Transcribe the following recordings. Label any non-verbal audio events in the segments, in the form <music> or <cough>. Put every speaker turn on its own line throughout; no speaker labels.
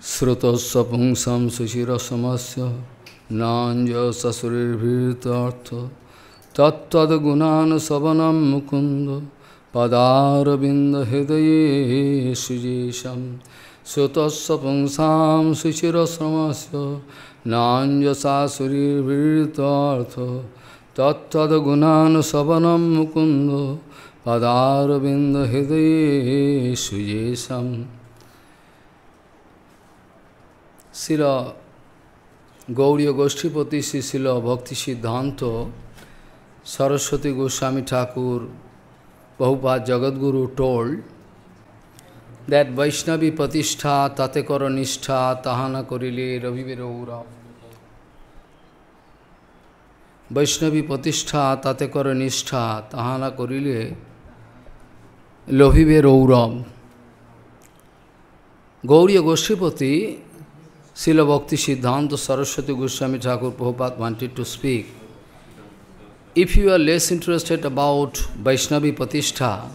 Srutasya pungsam sushira samasya nanja sasurir bhirtartha tattad gunan sabanam mukundu padar binda hidaye sujisham Srutasya pungsam sushira samasya nanja sasurir bhirtartha tattad gunan sabanam mukundu padar binda hidaye শিল গৌরীয় গোষ্ঠীপতি শ্রী শ্রীল ভক্তি সিদ্ধান্ত সরস্বতী গোস্বামী ঠাকুর বহুপাত জগৎগুরু told that বৈষ্ণবী প্রতিষ্ঠা তাতে কর নিষ্ঠা না করিলে রবিবের বৈষ্ণবী প্রতিষ্ঠা তাতে কর নিষ্ঠা না করিলে লভিবের ঔরব গৌরীয় গোষ্ঠীপতি Srila Bhakti Siddhanta Saraswati Goswami Thakur Prabhupada wanted to speak. If you are less interested about Vaishnavi Patishtha,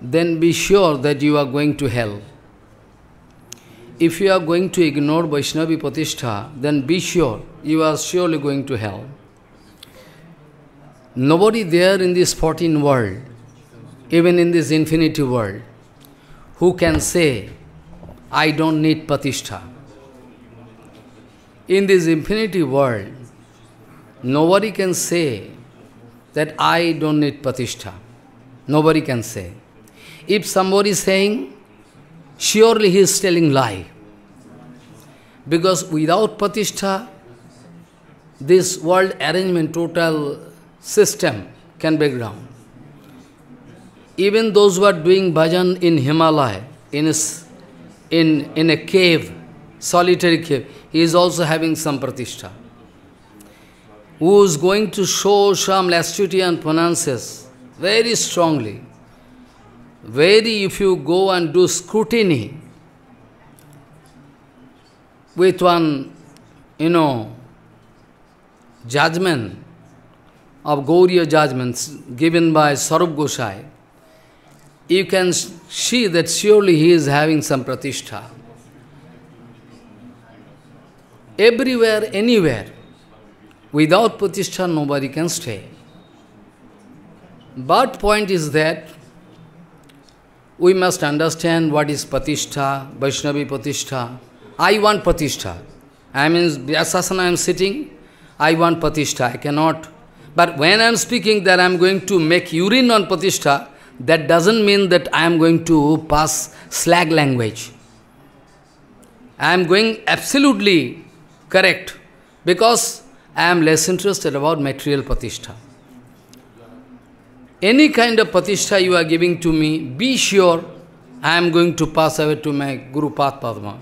then be sure that you are going to hell. If you are going to ignore Vaishnavi Patishtha, then be sure you are surely going to hell. Nobody there in this 14 world, even in this infinity world, who can say, I don't need Patishtha in this infinity world, nobody can say that I don't need Patishtha. Nobody can say. If somebody is saying, surely he is telling lie. Because without Patishtha, this world arrangement, total system can break down. Even those who are doing bhajan in Himalaya, in, a, in, in a cave, solitary cave, he is also having some pratishtha. Who is going to show some lassitude and pronounces very strongly. Very, if you go and do scrutiny with one, you know, judgment of Gauriya judgments given by Sarup Gosai, you can see that surely he is having some pratishtha everywhere, anywhere. Without Pratishtha, nobody can stay. But point is that we must understand what is Pratishtha, Vaishnavi Pratishtha. I want Pratishtha. I mean, in Vyasasana, I am sitting. I want Pratishtha. I cannot. But when I am speaking that I am going to make urine on Pratishtha, that doesn't mean that I am going to pass slag language. I am going absolutely Correct. Because I am less interested about material patishtha. Any kind of patishtha you are giving to me, be sure I am going to pass away to my Guru Path Padma.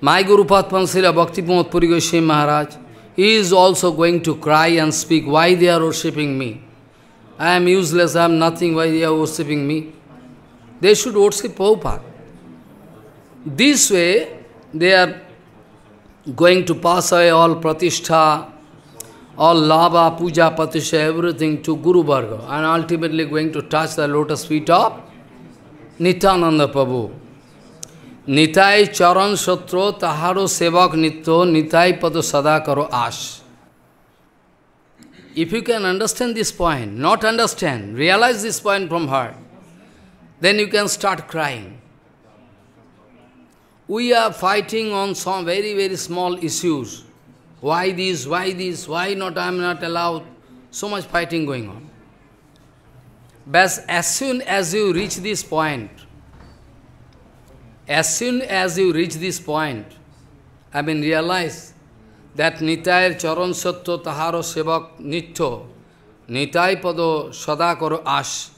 My Guru Path Pansila Bhakti Pumat Puri Goswami Maharaj, he is also going to cry and speak why they are worshipping me. I am useless, I am nothing, why they are worshipping me. They should worship Prabhupada. This way, they are going to pass away all pratishtha, all lava, puja, pratishtha, everything to Guru Bhargava and ultimately going to touch the lotus feet of Nityananda Prabhu. Nitai charan satro taharo sevak nityo nitai pado sada ash. If you can understand this point, not understand, realize this point from heart, then you can start crying we are fighting on some very, very small issues. Why this, why this, why not I am not allowed? So much fighting going on. But as soon as you reach this point, as soon as you reach this point, I mean realize that Nitai Charan Satya Taharo Sevak Nitya, Nitai Pado Sadakaro Ash.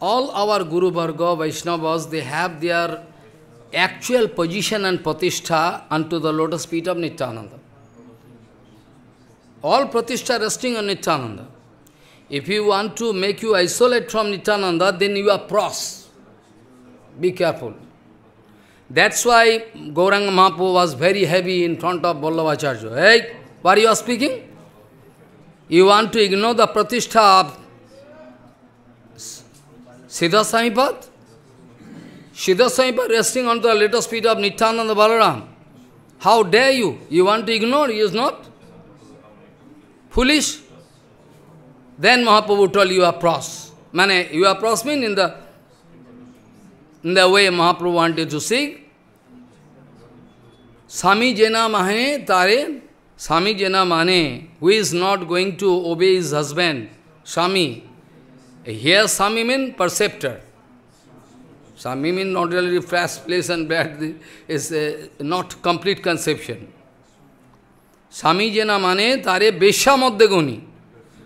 All our Guru Bhargava Vaishnavas, they have their actual position and pratishtha unto the lotus feet of Nityananda. All pratishtha resting on Nityananda. If you want to make you isolate from Nityananda, then you are pros. Be careful. That's why Gauranga Mahaprabhu was very heavy in front of Vallabhacharya. Hey, what you are speaking? You want to ignore the pratishtha of Siddha Samipad? Siddha Saipa resting on the lotus feet of Nityananda Balaram. How dare you? You want to ignore? He is not? Foolish? Then Mahaprabhu told you are pros. Mane, you are pros mean in the, in the way Mahaprabhu wanted to sing. Sami Jena Mahane Tare, Sami Jena Mane, who is not going to obey his husband, Sami. Here Sami means perceptor. Some mean not really flesh, place and bad is a not complete conception. Swami jena mane tare besha madhyaguni.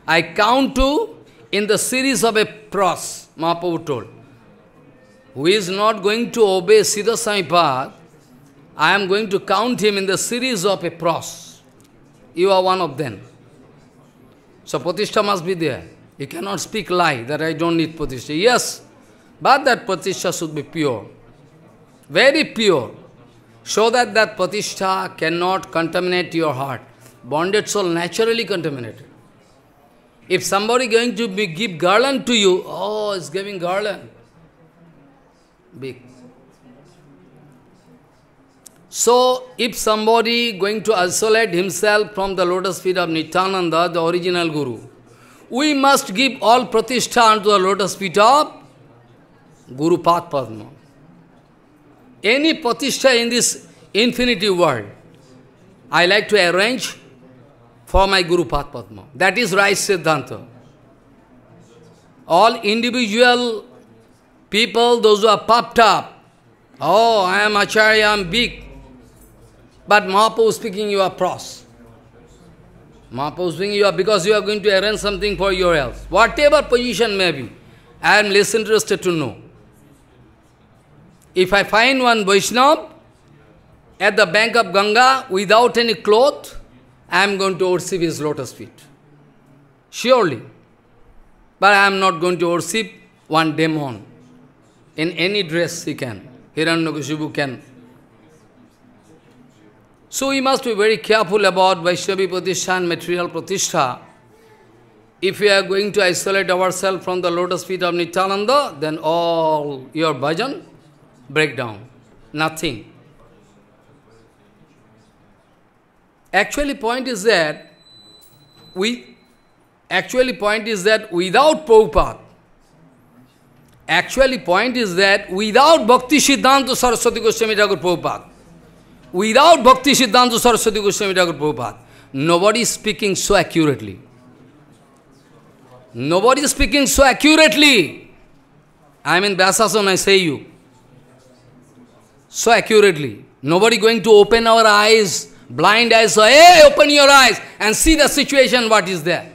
I count to in the series of a pros, Mahaprabhu told. Who is not going to obey Siddha Swami path, I am going to count him in the series of a pros. You are one of them. So Pratishtha must be there. You cannot speak lie that I don't need Pratishtha. Yes, but that pratishtha should be pure, very pure, so that that pratishtha cannot contaminate your heart. Bonded soul naturally contaminated. If somebody going to be, give garland to you, oh, is giving garland. Big. So, if somebody going to isolate himself from the lotus feet of Nityananda, the original Guru, we must give all pratishtha unto the lotus feet of Guru Pad Padma. Any patishtha in this infinity world, I like to arrange for my Guru Pad Padma. That is right Siddhanta. All individual people, those who are popped up, oh, I am Acharya, I am big. But Mahaprabhu speaking, you are pros. Mahaprabhu speaking, you are because you are going to arrange something for your health. Whatever position may be, I am less interested to know. If I find one Vaishnav at the bank of Ganga without any cloth, I am going to worship his lotus feet. Surely. But I am not going to worship one demon. In any dress he can. Hiranyakashipu can. So we must be very careful about Vaishnavi Pratishtha and material Pratishtha. If we are going to isolate ourselves from the lotus feet of Nityananda, then all your bhajan breakdown, nothing. Actually point is that we actually point is that without Prabhupada, actually point is that without Bhakti Siddhanta Saraswati Goswami Thakur Prabhupada, without Bhakti Siddhanta Saraswati Goswami Thakur Prabhupada, nobody is speaking so accurately. Nobody is speaking so accurately. I mean, Vyasasana, I say you so accurately. Nobody going to open our eyes, blind eyes, so, hey, open your eyes and see the situation, what is there.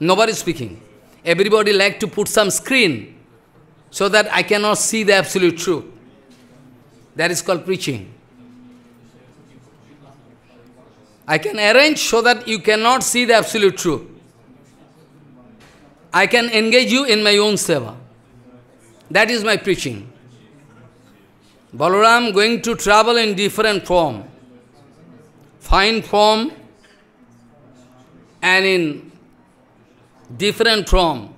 Nobody speaking. Everybody like to put some screen so that I cannot see the absolute truth. That is called preaching. I can arrange so that you cannot see the absolute truth. I can engage you in my own seva. That is my preaching. Balaram going to travel in different form, fine form and in different form.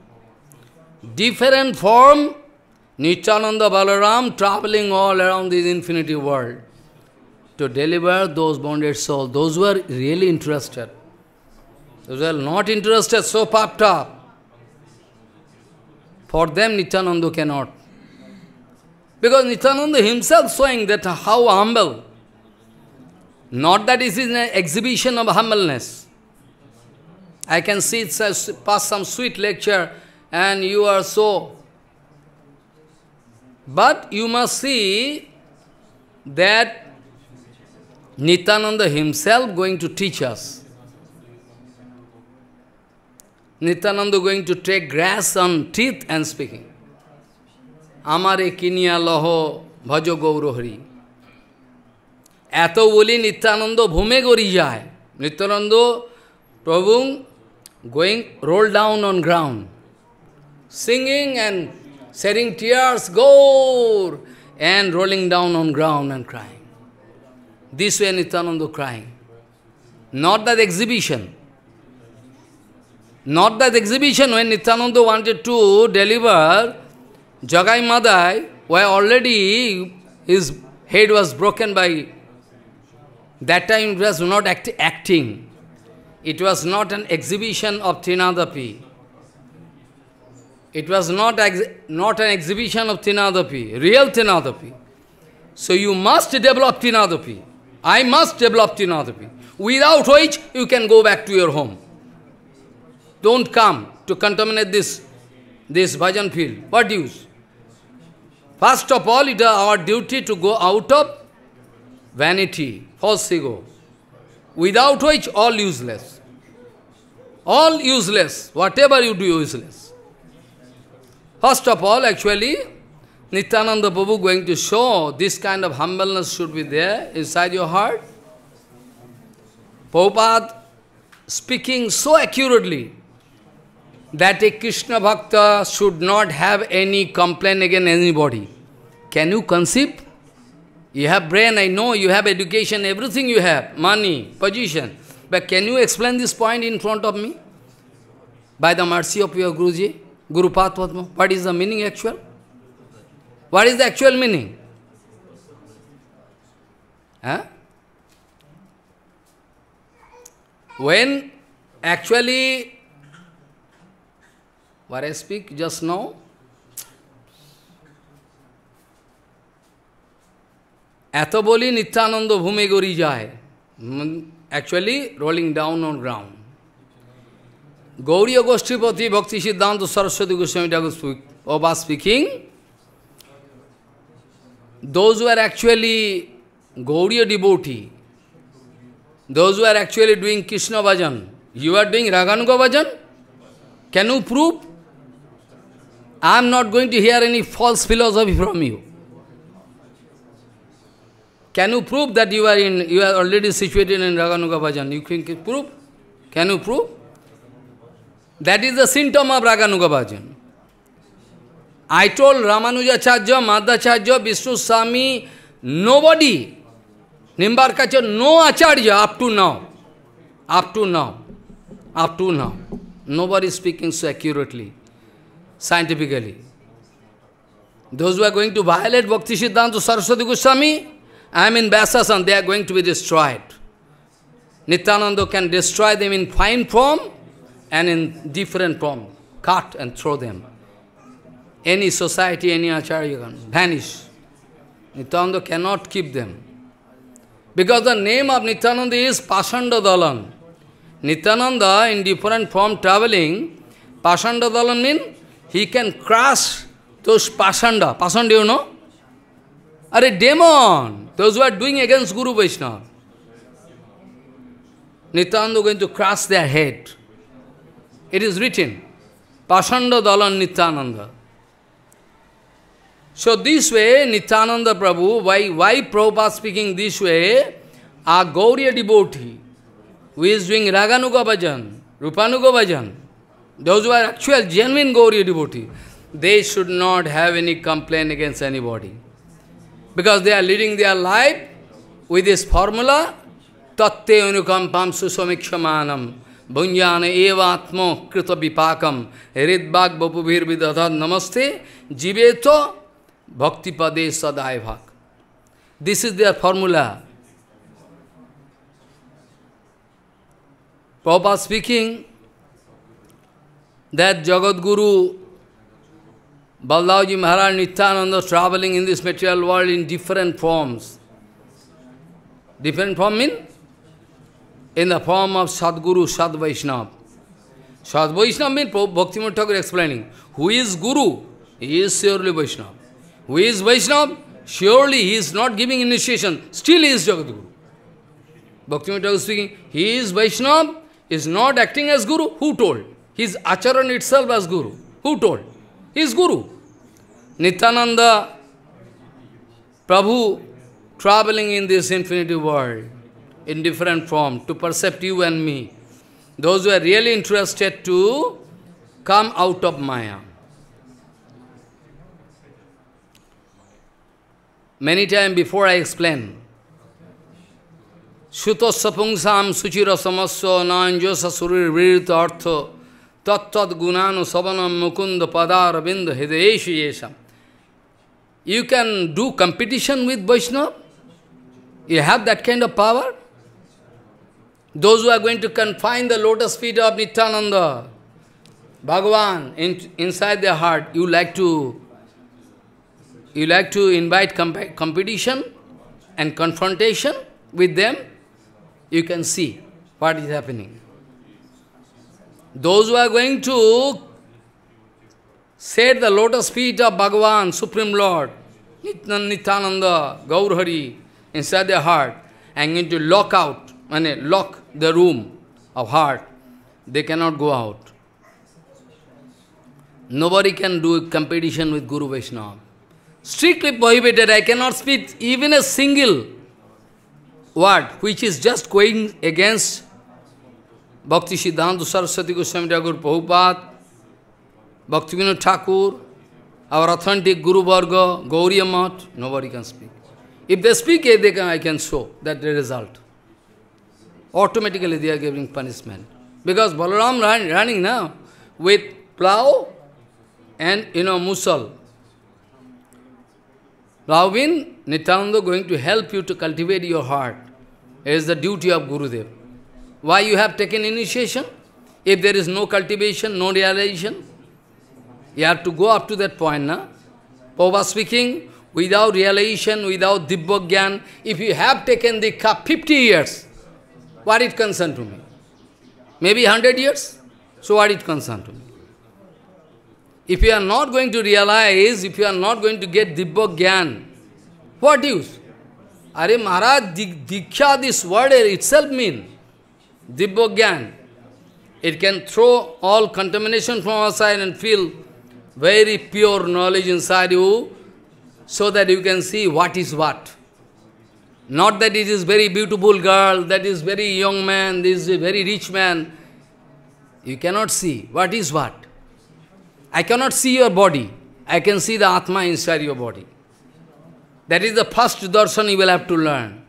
Different form, Nityananda Balaram traveling all around this infinity world to deliver those bonded souls, those who are really interested. Those who are not interested, so popped up. For them, Nityananda cannot. Because Nityananda himself showing that how humble. Not that it is an exhibition of humbleness. I can see it says, pass some sweet lecture and you are so. But you must see that Nityananda himself going to teach us. Nityananda going to take grass on teeth and speaking. আমারে কিনিয়া লহ ভজ গৌরহরি এত বলি নিত্যানন্দ ভূমে গড়ি যায় নিত্যানন্দ প্রভু going roll down on ground singing and sharing tears Gaura and rolling down on ground and crying this way Nityananda crying not that exhibition not that exhibition way Nityananda wanted to deliver Jagai Madai, where already his head was broken by, that time it was not act acting. It was not an exhibition of Trinadapi. It was not, not an exhibition of Trinadapi, real Trinadapi. So you must develop Trinadapi. I must develop Trinadapi. Without which, you can go back to your home. Don't come to contaminate this, this bhajan field. What use? First of all, it is our duty to go out of vanity, false ego, without which all useless. All useless, whatever you do useless. First of all, actually, Nityananda Prabhu going to show this kind of humbleness should be there inside your heart. Prabhupada speaking so accurately, that a Krishna Bhakta should not have any complaint against anybody. Can you conceive? You have brain, I know, you have education, everything you have, money, position. But can you explain this point in front of me? By the mercy of your Guruji, Guru Patvatma, what is the meaning actual? What is the actual meaning? Huh? When actually what I speak just now. Atoboli Nityananda Bhume Gori Jai. Actually, rolling down on ground. Gauriya Goshtripati Bhakti Siddhanta Saraswati Goswami Dagaspa speaking. Those who are actually Gauriya devotee, those who are actually doing Krishna bhajan, you are doing Raganuga bhajan? Can you prove? I am not going to hear any false philosophy from you. Can you prove that you are in you are already situated in Raganuga Bhajan? You can, prove? Can you prove? That is the symptom of Raganuga Bhajan. I told Ramanuja Chajya, Madhacharya, Vishnu Swami, nobody, Nimbarkacharya, no Acharya up to now. Up to now. Up to now. Nobody speaking so accurately scientifically. Those who are going to violate Bhakti Siddhanta Saraswati Goswami, I am in Vyasasan, they are going to be destroyed. Nityananda can destroy them in fine form and in different form. Cut and throw them. Any society, any acharya can vanish. Nityananda cannot keep them. Because the name of Nityananda is Pashanda Dalan. Nityananda in different form traveling, Pashanda Dalan means he can crush those pasanda. Pasanda, you know? Are a demon. Those who are doing against Guru Vaishnava. Nityananda going to crush their head. It is written. Pasanda Dalan Nityananda. So this way, Nityananda Prabhu, why, why Prabhupada speaking this way, a Gauriya devotee who is doing Raganuga Bhajan, Rupanuga Bhajan, Those who are actual genuine Gauri devotee, they should not have any complaint against anybody. Because they are leading their life with this formula, tatte unukampam susamikshamanam भुञ्जान एवात्म कृत विपाकम हृदबाग बपुभीर विदधा namaste जीवे तो भक्ति पदे सदाय भाग this is there Prabhupada speaking, that Jagat Guru Baldavji Maharaj Nityananda is traveling in this material world in different forms. Different form means? In the form of Sadguru, Sad Vaishnava. Sad Vaishnava means Bhaktivinoda Thakur explaining. Who is Guru? He is surely Vaishnava. Who is Vaishnava? Surely he is not giving initiation. Still he is Jagat Guru. Bhakti Thakur speaking. He is Vaishnava, is not acting as Guru. Who told? His acharan itself as Guru. Who told? He is Guru. Nityananda, Prabhu, traveling in this infinity world, in different form, to perceive you and me. Those who are really interested to come out of Maya. Many times before I explain, Shuto sapungsam suchira samasya nanjosa surir virita artha gunanu sabanam padar bindu You can do competition with Vaishnava? You have that kind of power? Those who are going to confine the lotus feet of Nityananda, Bhagavan, in, inside their heart, you like to you like to invite comp competition and confrontation with them? You can see what is happening. Those who are going to set the lotus feet of Bhagavan, Supreme Lord, Nityananda, Gaurhari, inside their heart, and going to lock out, and lock the room of heart, they cannot go out. Nobody can do a competition with Guru Vaishnava. Strictly prohibited, I cannot speak even a single word which is just going against Bhakti Siddhanta Saraswati Goswami Thakur Prabhupada, Bhaktivinoda Thakur, our authentic Guru Varga, Gauriya nobody can speak. If they speak, they can, I can show that the result. Automatically they are giving punishment. Because Balaram running now with plow and, you know, musal. Ravi Nityananda going to help you to cultivate your heart. It is the duty of Gurudev. Why you have taken initiation? If there is no cultivation, no realization, you have to go up to that point, na? Pava speaking, without realization, without Dibbogyan, if you have taken the cup 50 years, what it concern to me? Maybe 100 years? So what it concern to me? If you are not going to realize, if you are not going to get Dibbogyan, what use? Are Maharaj, Diksha, this word itself mean? Dibbogyan. It can throw all contamination from outside and feel very pure knowledge inside you so that you can see what is what. Not that it is very beautiful girl, that is very young man, this is very rich man. You cannot see what is what. I cannot see your body. I can see the Atma inside your body. That is the first darshan you will have to learn.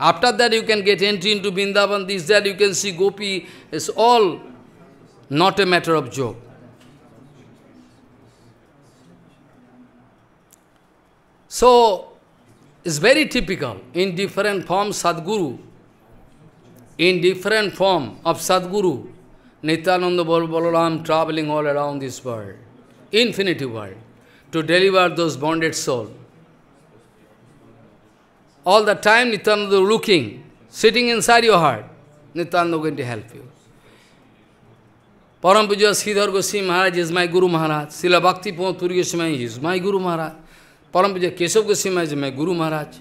After that you can get entry into Vrindavan, this, that, you can see Gopi. It's all not a matter of joke. So, it's very typical in different form Sadguru, in different form of Sadguru, Nityananda Balaram traveling all around this world, infinity world, to deliver those bonded souls. All the time Nityananda looking, sitting inside your heart. Nityananda going to help you. Param Puja Sridhar Goswami Maharaj is my Guru Maharaj. Srila Bhakti Puri Goswami is my Guru Maharaj. Param Puja Keshav Goswami is my Guru Maharaj.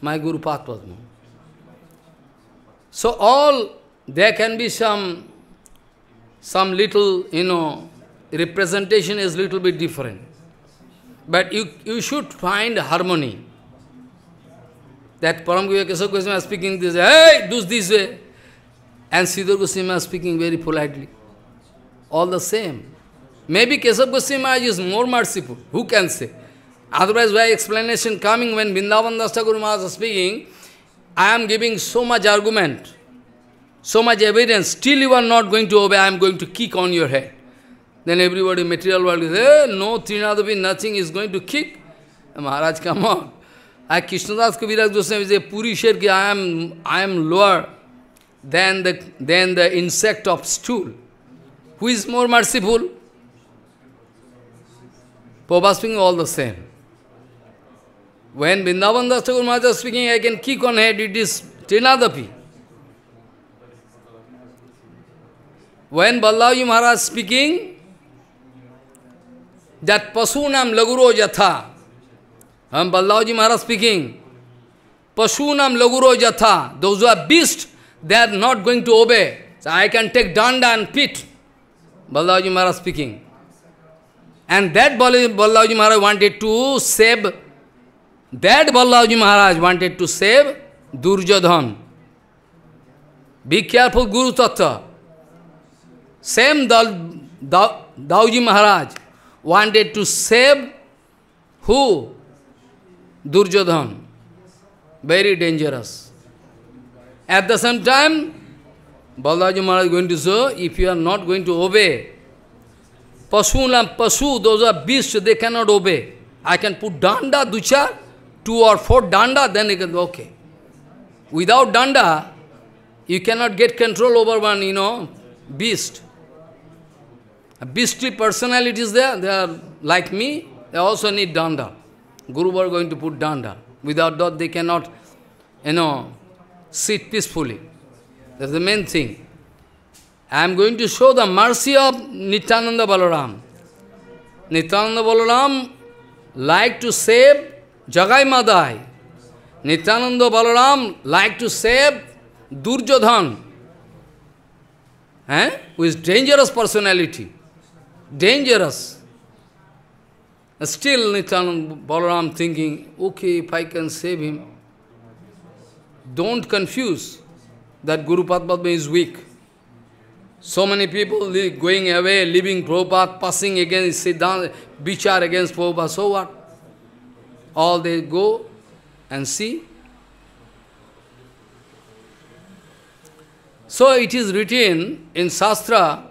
My Guru Patpadma. So all, there can be some, some little, you know, representation is little bit different. But you, you should find harmony. That Param Kesava Goswami is speaking this way, hey, do this way. And Siddhar Goswami is speaking very politely. All the same. Maybe Kesava Goswami is more merciful. Who can say? Otherwise, why explanation coming when Vrindavan Guru Maharaj is speaking? I am giving so much argument, so much evidence, still you are not going to obey, I am going to kick on your head. Then everybody material world is, hey, no Trinadavi, nothing is going to kick. Maharaj, <laughs> come on. I Krishnadas Kaviraj Goswami is a Puri Sherki, I am I am lower than the than the insect of stool. Who is more merciful? Prabhupada speaking all the same. When Vrindavan Maharaj is speaking, I can kick on head, it is Trinadapi. When Ballavaji Maharaj speaking, that Pasunam Laguro Jatha. I'm um, Maharaj speaking. Pasunam Laguro Jatha. Those who are beasts, they are not going to obey. So I can take danda and pit. Balaji Maharaj speaking. And that Balaji Maharaj wanted to save, that Balaji Maharaj wanted to save Durjodhan. Be careful Guru Tattva. Same Dauji Maharaj wanted to save who? Durjodhan. Very dangerous. At the same time, Balaji Maharaj is going to say, if you are not going to obey, pasu and Pasu, those are beasts, they cannot obey. I can put danda, ducha, two or four danda, then it can okay. Without danda, you cannot get control over one, you know, beast beastly personalities there, they are like me, they also need danda. Guru are going to put danda. Without that they cannot, you know, sit peacefully. That's the main thing. I am going to show the mercy of Nityananda Balaram. Nityananda Balaram like to save Jagai Madai. Nityananda Balaram like to save Durjodhan, eh? who is dangerous personality dangerous. Still Nityananda Balaram thinking, okay, if I can save him, don't confuse that Guru Padma is weak. So many people going away, leaving Prabhupada, passing against Siddhanta, bichar against Prabhupada, so what? All they go and see. So it is written in Shastra,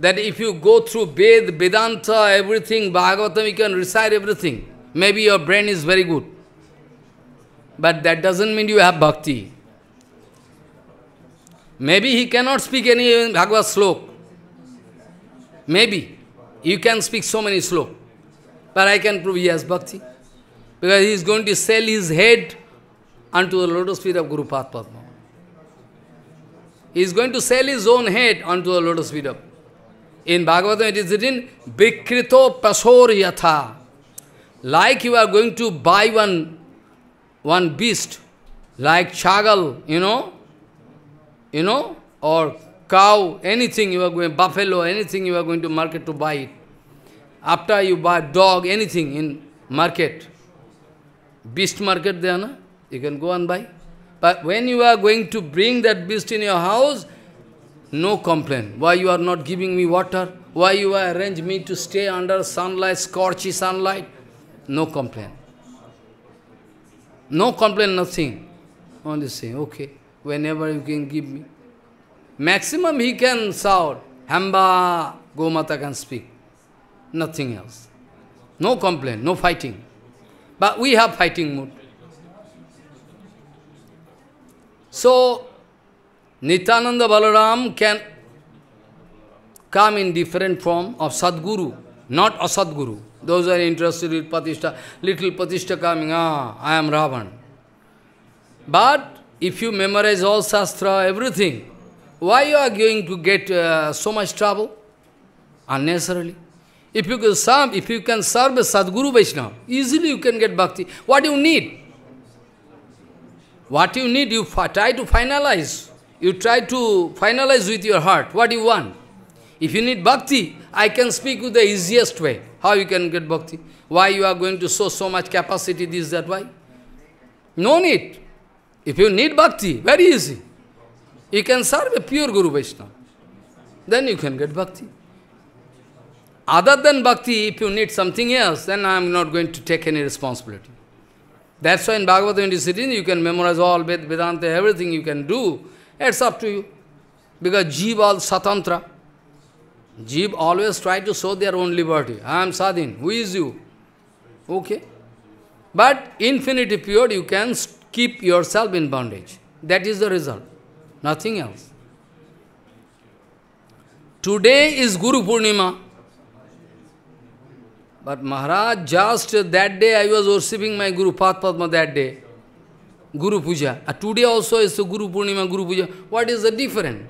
that if you go through Ved, Vedanta, everything, Bhagavatam, you can recite everything. Maybe your brain is very good. But that doesn't mean you have bhakti. Maybe he cannot speak any Bhagavad slok. Maybe. You can speak so many slok. But I can prove he has bhakti. Because he is going to sell his head unto the lotus feet of Guru Padma. He is going to sell his own head unto the lotus feet of in Bhagavatam it is written, Vikrito Pasor Yatha. Like you are going to buy one, one beast, like chagal, you know, you know, or cow, anything you are going, buffalo, anything you are going to market to buy it. After you buy dog, anything in market, beast market there, na? you can go and buy. But when you are going to bring that beast in your house, no complaint. Why you are not giving me water? Why you arrange me to stay under sunlight, scorchy sunlight? No complaint. No complaint, nothing. Only say, okay, whenever you can give me. Maximum he can shout, Hamba, Gomata can speak. Nothing else. No complaint, no fighting. But we have fighting mood. So, Nityananda Balaram can come in different form of Sadguru, not Asadguru. Those are interested in Patishta, little Patishta coming, ah, I am Ravan. But if you memorize all Shastra, everything, why you are going to get uh, so much trouble? Unnecessarily. If you can serve, if you can serve a Sadguru Vaishnava, easily you can get bhakti. What do you need? What you need, you try to finalize. You try to finalize with your heart what you want. If you need bhakti, I can speak with the easiest way. How you can get bhakti? Why you are going to show so much capacity this, that, why? No need. If you need bhakti, very easy. You can serve a pure Guru Vaishnava. Then you can get bhakti. Other than bhakti, if you need something else, then I am not going to take any responsibility. That's why in Bhagavad Gita, you can memorize all Vedanta, everything you can do. It's up to you. Because Jeev all Satantra. Jeev always try to show their own liberty. I am Sadhin. Who is you? Okay. But infinity period you can keep yourself in bondage. That is the result. Nothing else. Today is Guru Purnima. But Maharaj, just that day I was worshipping my Guru Padma that day. Guru Puja. Uh, today also is Guru Purnima, Guru Puja. What is the difference?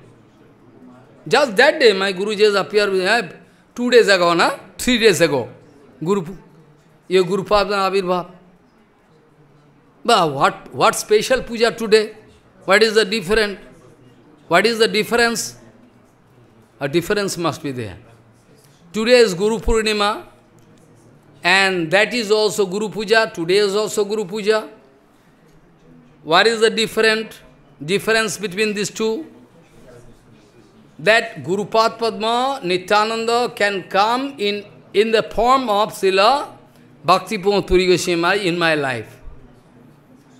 Just that day my Guru just appeared with uh, two days ago, na? three days ago. Guru, your Guru Padma Abhirbhav. But what, what special puja today? What is the difference? What is the difference? A difference must be there. Today is Guru Purnima, and that is also Guru Puja, today is also Guru Puja. What is the different difference between these two? That Guru Padma Nityananda can come in, in the form of Sila Bhakti Puri Goswami in my life.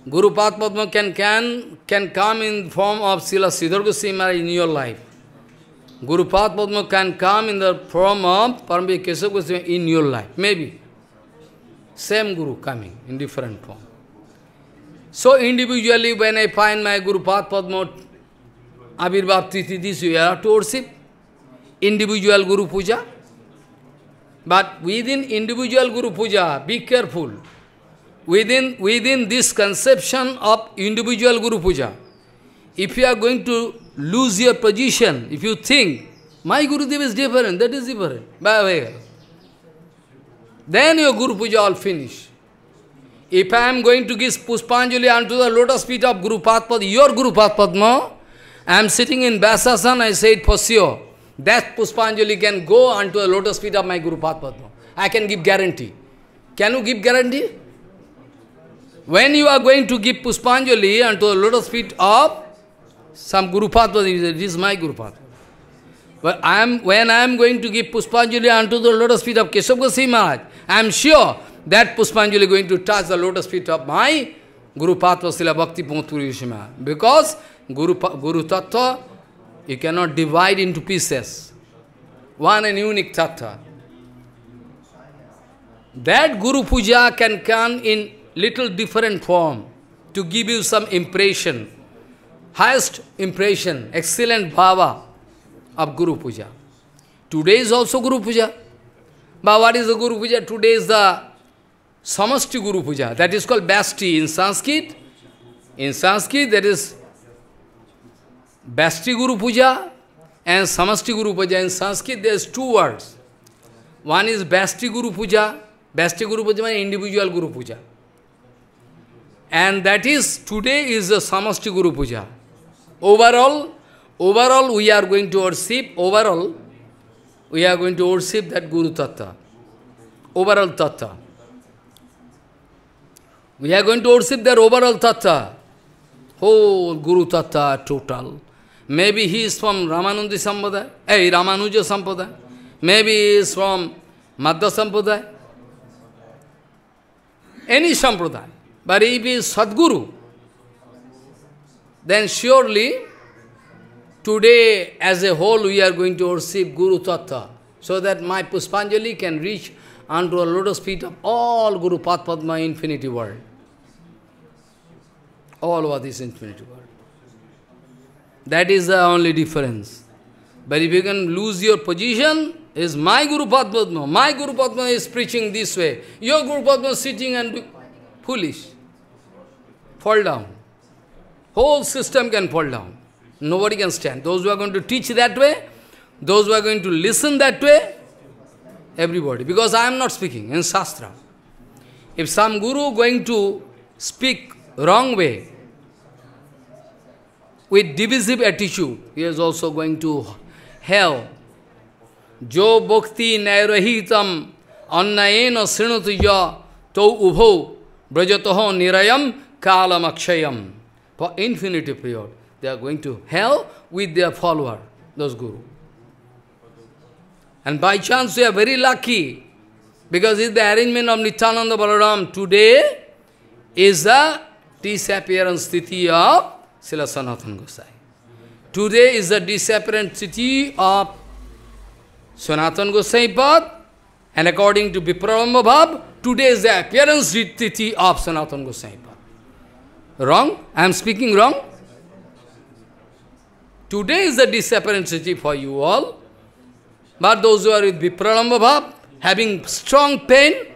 Guru Padma can, can, can come in form of Sila Siddhar Goswami in your life. Guru Padma can come in the form of Parambi Kesava Goswami in your life, maybe. Same Guru coming in different form. So individually when I find my Guru Path Padma Abhirbhav Titi this way, I have to worship individual Guru Puja. But within individual Guru Puja, be careful. Within, within this conception of individual Guru Puja, if you are going to lose your position, if you think, my Guru Dev is different, that is different, bye bye. Then your Guru Puja all finished. If I am going to give Puspanjali unto the lotus feet of Guru Padma, your Guru Padma, I am sitting in Vyasasana, I it for sure, that Puspanjali can go unto the lotus feet of my Guru Padma. I can give guarantee. Can you give guarantee? When you are going to give Puspanjali unto the lotus feet of some Guru Padma, this is my Guru Padma. Well, I am, when I am going to give Puspanjali unto the lotus feet of Keshav Goswami I am sure that Puspanjali going to touch the lotus feet of my Guru Patva Sila Bhakti Pumapurishima. Because Guru, Guru Tattva, you cannot divide into pieces. One and unique Tattva. That Guru Puja can come in little different form to give you some impression, highest impression, excellent bhava of Guru Puja. Today is also Guru Puja. But what is the Guru Puja? Today is the Samasti Guru Puja. That is called Basti in Sanskrit. In Sanskrit, there is Basti Guru Puja and Samasti Guru Puja. In Sanskrit, there is two words. One is Basti Guru Puja. Basti Guru Puja means individual Guru Puja. And that is, today is the Samasti Guru Puja. Overall, overall we are going to worship, overall, we are going to worship that Guru Tattva. Overall Tattva. We are going to worship their overall tattva, whole Guru tattva total. Maybe he is from Ramanundi Sampradaya, hey, Ramanuja Sampradaya. Maybe he is from Madhya Sampradaya. Any Sampradaya. But if he is Sadguru, then surely today as a whole we are going to worship Guru Tattva so that my Puspanjali can reach under the lotus feet of all Guru Padma infinity world all over this infinite world. That is the only difference. But if you can lose your position, is my Guru Padma, my Guru Padma is preaching this way, your Guru Padma is sitting and foolish, fall down. Whole system can fall down. Nobody can stand. Those who are going to teach that way, those who are going to listen that way, everybody. Because I am not speaking in Shastra. If some guru going to speak wrong way, with divisive attitude, he is also going to hell. Jo bhakti nairahitam annayena srinatuja to ubho brajataho nirayam kalam akshayam. For infinity period, they are going to hell with their follower, those guru. And by chance we are very lucky, because it's the arrangement of Nityananda Balaram today is the disappearance tithi of Srila Sanatana Gosai. Today is the disapparent city of Sanatana Gosai Pad, and according to Vipralamba Bhav, today is the appearance city of Sanatana Gosai Pad. Wrong? I am speaking wrong? Today is the disapparent city for you all, but those who are with Vipralamba Bhav, having strong pain,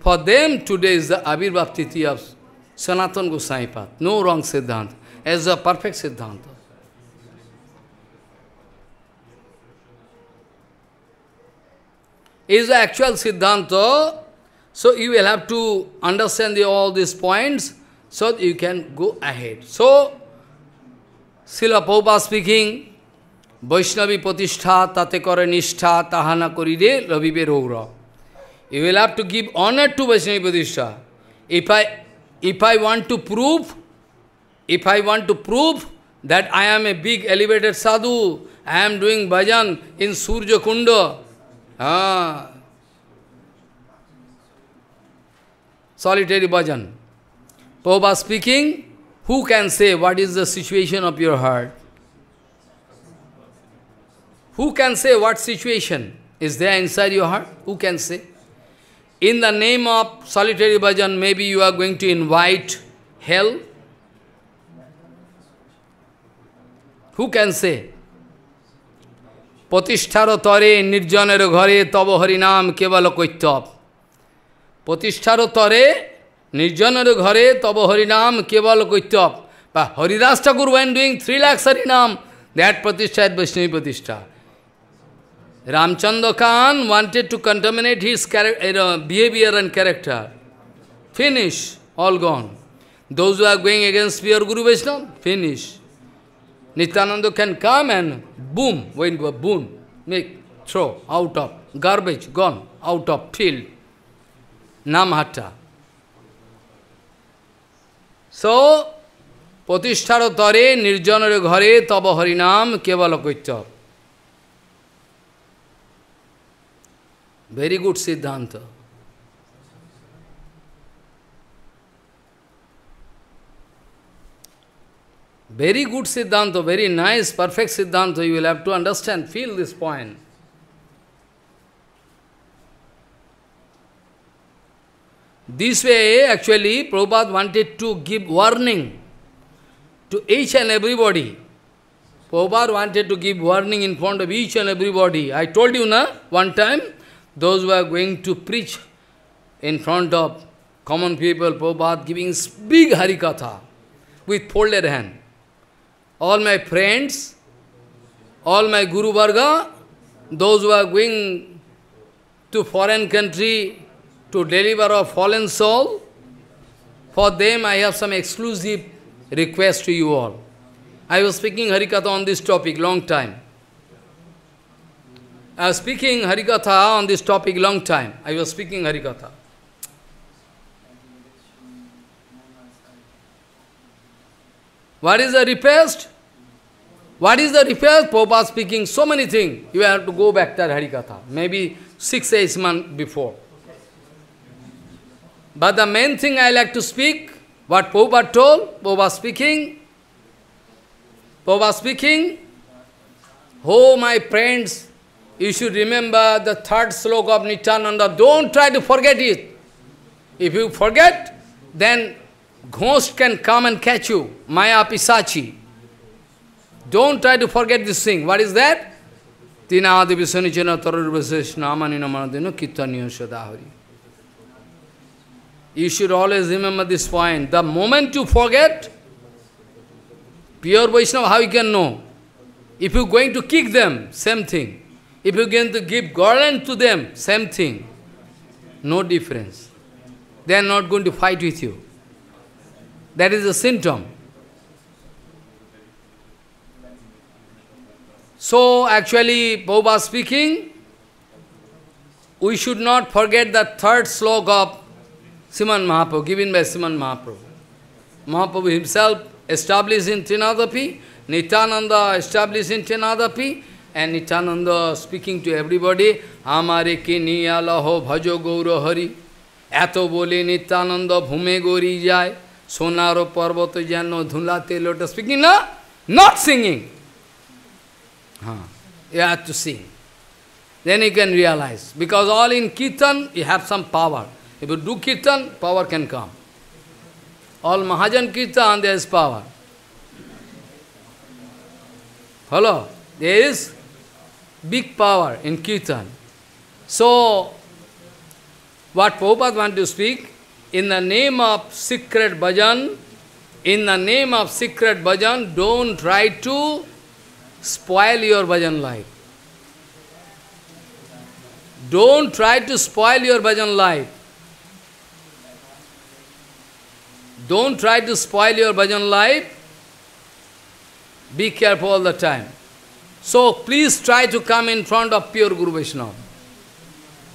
for them today is the Abhirbhav city of Sanatana Goswami path. No wrong Siddhanta. As a perfect Siddhanta. Is the actual Siddhanta. So you will have to understand the, all these points so that you can go ahead. So, Srila Prabhupada speaking, Vaishnavi Patishtha Tate Kare Nishtha Tahana Koride Ravibe Rogra. You will have to give honor to Vaishnavi Patishtha. If I if I want to prove, if I want to prove that I am a big elevated sadhu, I am doing bhajan in Surya Kunda, ah, solitary bhajan. Prabhupada speaking, who can say what is the situation of your heart? Who can say what situation is there inside your heart? Who can say? In the name of solitary bhajan, maybe you are going to invite hell. Who can say? প্রতিষ্ঠার তরে নির্জনের ঘরে তব হরিনাম কেবল কৈত্যব প্রতিষ্ঠার তরে নির্জনের ঘরে তব হরিনাম কেবল কৈত্যব বা Haridas Thakur one doing three lakh হরিনাম দ্যাট প্রতিষ্ঠা এট বৈষ্ণবী প্রতিষ্ঠা Ramchandra Khan wanted to contaminate his uh, behavior and character. Finish, all gone. Those who are going against pure Guru Vaishnava, finish. Nityananda can come and boom, when boom, make, throw, out of, garbage, gone, out of, field. Namhatta. So, প্রতিষ্ঠার তরে নির্জনের ঘরে তব হরিনাম কেবল কৈত্যব Very good Siddhanta. Very good Siddhanta, very nice, perfect Siddhanta. You will have to understand, feel this point. This way, actually, Prabhupada wanted to give warning to each and everybody. Prabhupada wanted to give warning in front of each and everybody. I told you, na, one time, those who are going to preach in front of common people, Prabhupada giving big Harikatha with folded hand. All my friends, all my Guru Varga, those who are going to foreign country to deliver a fallen soul, for them I have some exclusive request to you all. I was speaking Harikatha on this topic long time. I was speaking Harikatha on this topic long time. I was speaking Harikatha. What is the repast? What is the repast? Prabhupada speaking so many things. You have to go back to Harikatha. Maybe six, eight months before. But the main thing I like to speak, what Prabhupada told, Prabhupada speaking, Prabhupada speaking, oh my friends, you should remember the third slok of Nityananda. Don't try to forget it. If you forget, then ghost can come and catch you. Maya Pisachi. Don't try to forget this thing. What is that? Tinadi Visanichana Tarurvasesh namani Manadino Kitaniya Shadahari. You should always remember this point. The moment you forget, pure Vaishnava, how you can know? If you're going to kick them, same thing. If you going to give garland to them, same thing. No difference. They are not going to fight with you. That is a symptom. So actually, Prabhupada speaking, we should not forget the third slok of Siman Mahaprabhu, given by Siman Mahaprabhu. Mahaprabhu himself established in Trinadapi, Nityananda established in Trinadapi, and Nityananda speaking to everybody, Hamare kini alaho bhajo gauro hari, eto bole Nityananda bhume gori jai, sonaro parvato jano dhulate lotus, speaking no, not singing. Huh. You have to sing. Then you can realize, because all in Kirtan, you have some power. If you do Kirtan, power can come. All Mahajan Kirtan, there is power. Hello? There is big power in Kirtan. So, what Prabhupada wants to speak, in the name of secret bhajan, in the name of secret bhajan, don't try to spoil your bhajan life. Don't try to spoil your bhajan life. Don't try to spoil your bhajan life. Be careful all the time. So please try to come in front of pure Guru Vaishnava.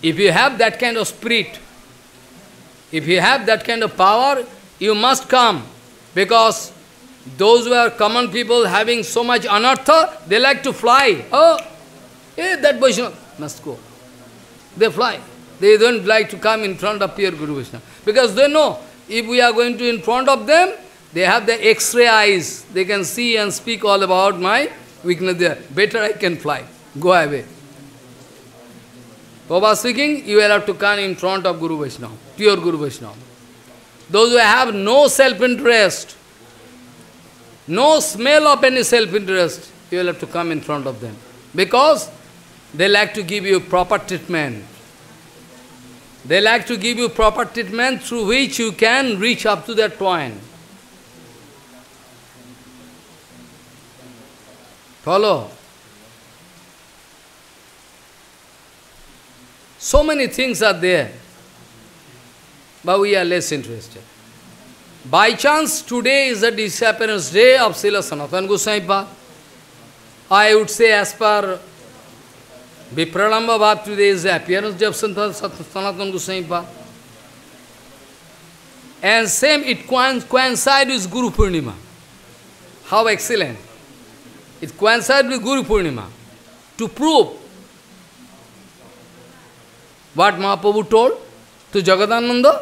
If you have that kind of spirit, if you have that kind of power, you must come. Because those who are common people having so much anartha, they like to fly. Oh, yeah, that Vaishnava must go. They fly. They don't like to come in front of pure Guru Vaishnava. Because they know, if we are going to in front of them, they have the X-ray eyes. They can see and speak all about my weakness Better I can fly. Go away. Prabhupada speaking, you will have to come in front of Guru Vaishnava, pure Guru Vaishnava. Those who have no self-interest, no smell of any self-interest, you will have to come in front of them. Because they like to give you proper treatment. They like to give you proper treatment through which you can reach up to that point. Follow? So many things are there, but we are less interested. By chance, today is the disappearance day of Srila Sanatana Goswami I would say as per Vipralamba Bhakti today is the appearance day of Sanatana Goswami And same, it coincides with Guru Purnima. How excellent! It coincides with Guru Purnima to prove what Mahaprabhu told to Jagadananda.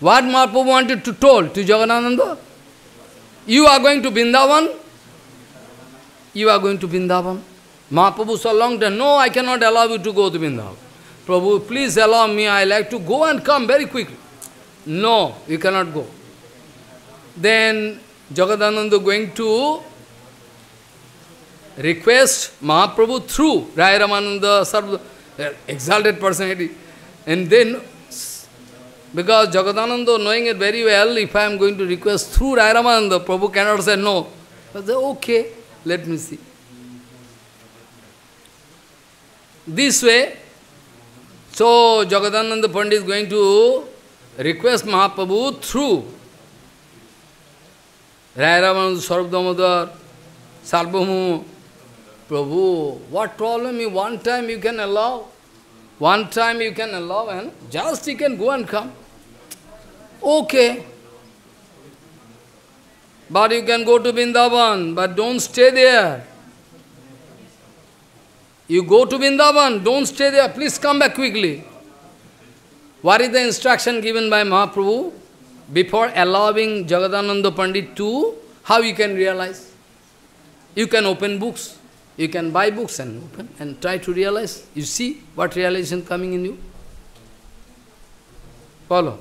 What Mahaprabhu wanted to told to Jagadananda. You are going to Vrindavan. You are going to Vrindavan. Mahaprabhu so long time, no, I cannot allow you to go to Vrindavan. Prabhu, please allow me, I like to go and come very quickly. No, you cannot go. Then Jagadananda going to request Mahaprabhu through Rai Ramananda, Sarva, uh, exalted personality. And then, because Jagadananda knowing it very well, if I am going to request through Rai Ramananda, Prabhu cannot say no. But say, okay, let me see. This way, so Jagadananda Pandit is going to request Mahaprabhu through Rai Ramananda, Sarvdhamadar, Sarvabhamu, Prabhu, what problem? You one time you can allow, one time you can allow, and just you can go and come. Okay. But you can go to Vrindavan, but don't stay there. You go to Vrindavan, don't stay there, please come back quickly. What is the instruction given by Mahaprabhu? Before allowing Jagadananda Pandit to, how you can realize? You can open books. You can buy books and open and try to realize. You see what realization coming in you? Follow.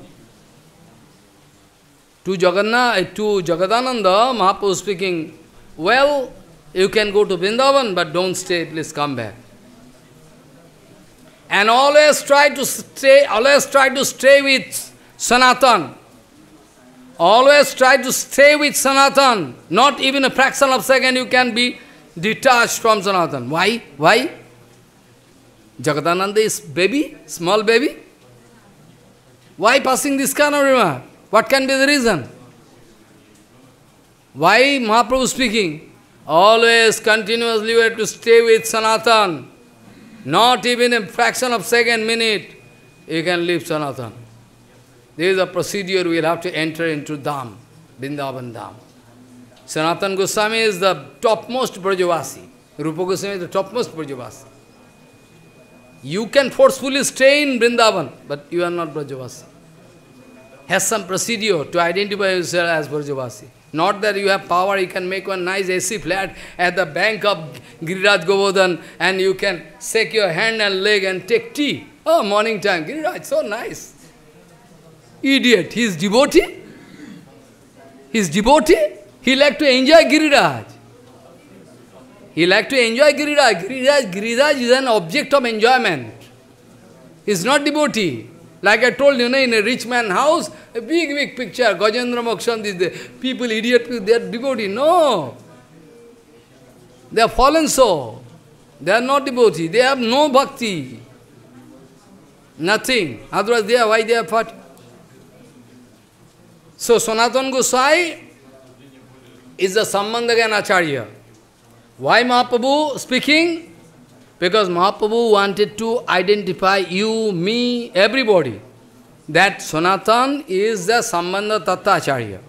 To, Jagannath, eh, to Jagadananda, Mahaprabhu speaking, well, you can go to Vrindavan, but don't stay, please come back. And always try to stay, always try to stay with Sanatan. Always try to stay with Sanatan. Not even a fraction of second you can be detached from Sanatana. Why? Why? Jagadananda is baby, small baby. Why passing this kind of remark? What can be the reason? Why Mahaprabhu speaking? Always, continuously we have to stay with Sanatana. Not even a fraction of second, minute, you can leave Sanatana. is a procedure we will have to enter into Dham, Vrindavan Dham. Sanatan Goswami is the topmost Brajavasi. Rupa Goswami is the topmost Brajavasi. You can forcefully stay in Vrindavan, but you are not Brajavasi. Has some procedure to identify yourself as Brajavasi. Not that you have power, you can make one nice AC flat at the bank of Giriraj Govardhan and you can shake your hand and leg and take tea. Oh, morning time, Giriraj, so nice. Idiot, he is devotee? He is devotee? He like to enjoy Giriraj. He like to enjoy Giriraj. Giriraj. Giriraj is an object of enjoyment. He is not devotee. Like I told you, know, in a rich man house, a big, big picture, Gajendra Mokshan, is people, idiot, they are devotee. No! They are fallen so. They are not devotee. They have no bhakti. Nothing. Otherwise, they are, why they are part? So, Sanatana goswami is the Sambandhagan Acharya. Why Mahaprabhu speaking? Because Mahaprabhu wanted to identify you, me, everybody. That Sanatan is the Sambandha Tattva Acharya.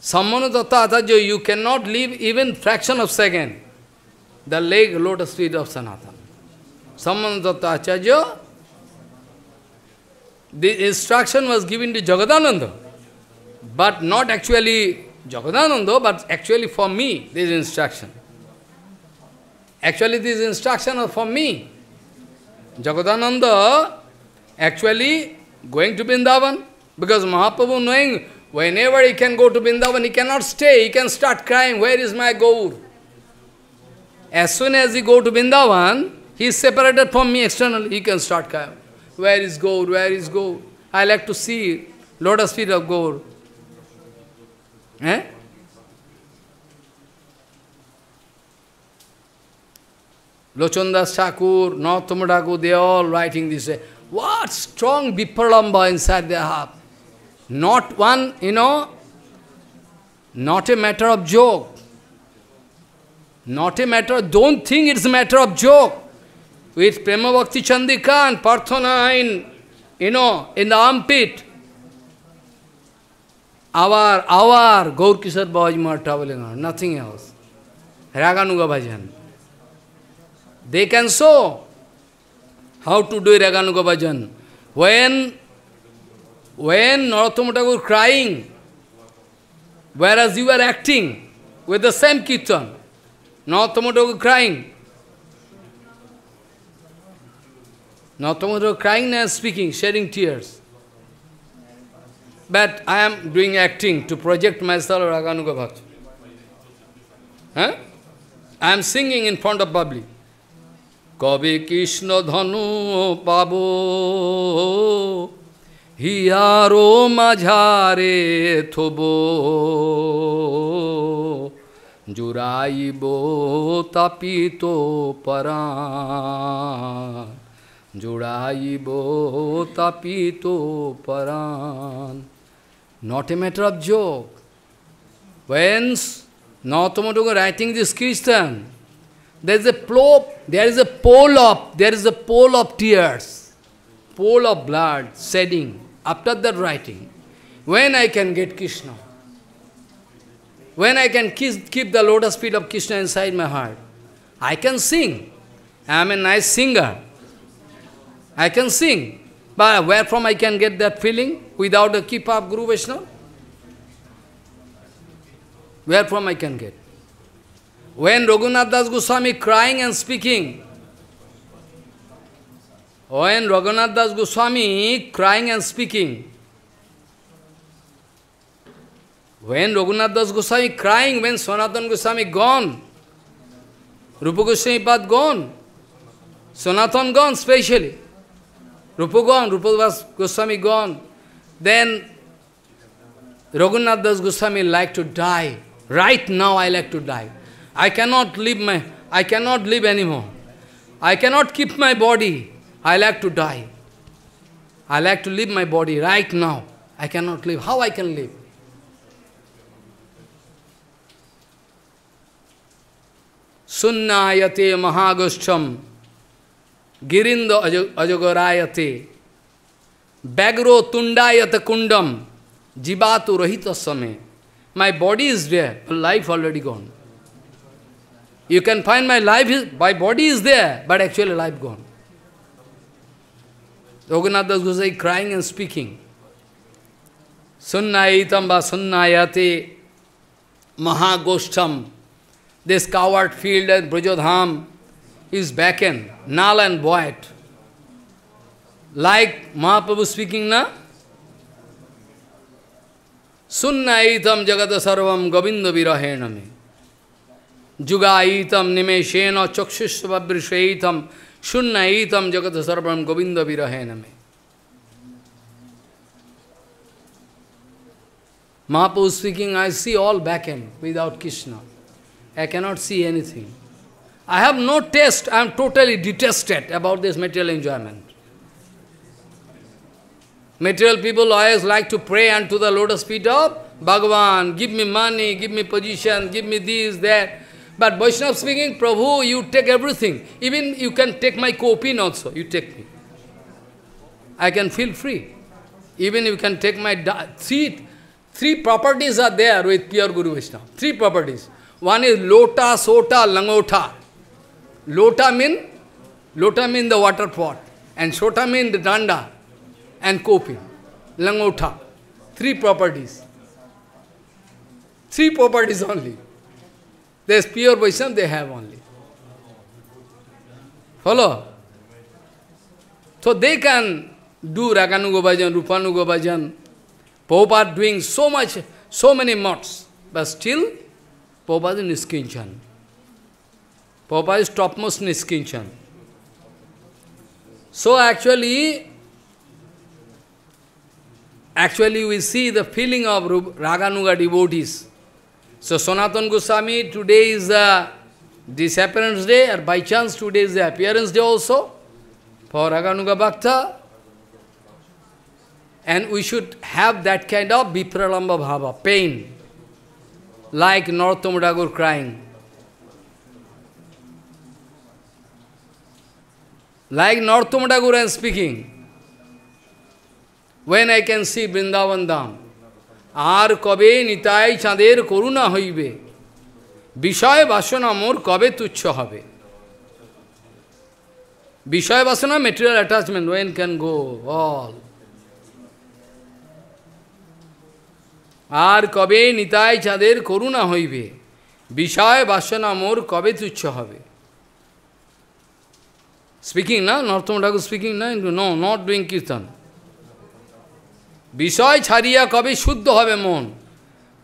Sambandha Tattva Acharya, you cannot live even fraction of second. The leg, lotus feet of Sanatan. Sambandha Tattva Acharya, the instruction was given to Jagadananda but not actually Jagadananda, but actually for me, this instruction. Actually, this instruction is for me. Jagadananda actually going to Vrindavan, because Mahaprabhu knowing whenever he can go to Vrindavan, he cannot stay, he can start crying, where is my Gaur? As soon as he go to Vrindavan, he is separated from me externally, he can start crying, where is Gaur, where is Gaur? I like to see lotus feet of Gaur. Eh? Shakur, Thakur, Nautama Thakur, they all writing this. Uh, what strong Vipalamba inside their heart. Not one, you know, not a matter of joke. Not a matter, don't think it's a matter of joke. With Prema Bhakti Chandika and Parthana in, you know, in the armpit, our, hour, Gaur Kishore Bhajmar traveling on, nothing else. Raganuga Bhajan. They can show how to do Raganuga Bhajan. When, when Narottama Thakur crying, whereas you are acting with the same kirtan, Narottama was crying, Narottama was crying and speaking, shedding tears. But I am doing acting to project myself Raganuga Bhakti. Huh? I am singing in front of Babli. Kabi Krishna Dhanu Babu Hiyaro Majhare Thobo জুরাইব তাপিত Paran জুড়াইব Tapito Paran Not a matter of joke. When Nautamaduga writing this Krishna. there is a plope, there is a pool of, there is a pool of tears, pool of blood shedding after that writing. When I can get Krishna? When I can kiss, keep the lotus feet of Krishna inside my heart? I can sing. I am a nice singer. I can sing. But where from I can get that feeling without the keep of Guru Vaishnava? Where from I can get? When Raghunath Das Goswami crying and speaking, when Raghunath Das Goswami crying and speaking, when Raghunath Das Goswami crying, when Sanatana Goswami gone, Rupa Goswami path gone, Sanatana gone specially, Rupa gone, Rupa Goswami gone. Then Raghunath Das Goswami like to die. Right now I like to die. I cannot live my I cannot live anymore. I cannot keep my body. I like to die. I like to leave my body right now. I cannot live. How I can live? Sunnayate Mahagosham Girindo ajagorayate, bagro tundayate kundam, jibatu rohita My body is there, life already gone. You can find my life, is, my body is there, but actually life gone. Raghunath Gosai crying and speaking. Sunnaitam va sunnayate mahagostham. This coward field at Brajodham, is vacant, null and void. Like Mahaprabhu speaking na? Sunna itam jagata sarvam govinda virahenami. Juga Jugaitam nimeshena Sunna itam jagata sarvam govinda virahenami. Mahaprabhu speaking, I see all back end without Krishna. I cannot see anything. I have no taste, I am totally detested about this material enjoyment. Material people always like to pray unto the lotus feet of Bhagavan, give me money, give me position, give me this, that. But Vaishnava speaking, Prabhu, you take everything. Even you can take my copin also, you take me. I can feel free. Even you can take my seat. Three properties are there with pure Guru Vaishnava. Three properties. One is lota, sota, langota. Lota mean, lota mean the water pot, and sota mean the danda, and kopi, langota. Three properties. Three properties only. There's pure vision they have only. Follow? So they can do Raganuga Bhajan, Rupanuga Bhajan. Prabhupada doing so much, so many mots, but still Prabhupada is Niskinchan. Papa is topmost Niskinchan. So actually, actually we see the feeling of Raganuga devotees. So Sanatana Goswami, today is the disappearance day, or by chance today is the appearance day also, for Raganuga Bhakta. And we should have that kind of vipralamba bhava, pain, like Norottam crying. Like Northamada Guru is speaking, when I can see Vrindavan Dham, আর কবে নিতাই চাঁদের করুণা হইবে বিষয় বাসনা মোর কবে তুচ্ছ হবে বিষয় বাসনা material attachment when can go all আর কবে নিতাই চাঁদের করুণা হইবে বিষয় বাসনা মোর কবে তুচ্ছ হবে Speaking now, Northam Thakur speaking na no, not doing kirtan. বিষয় Chariya, Kavi, Shuddha হবে mon.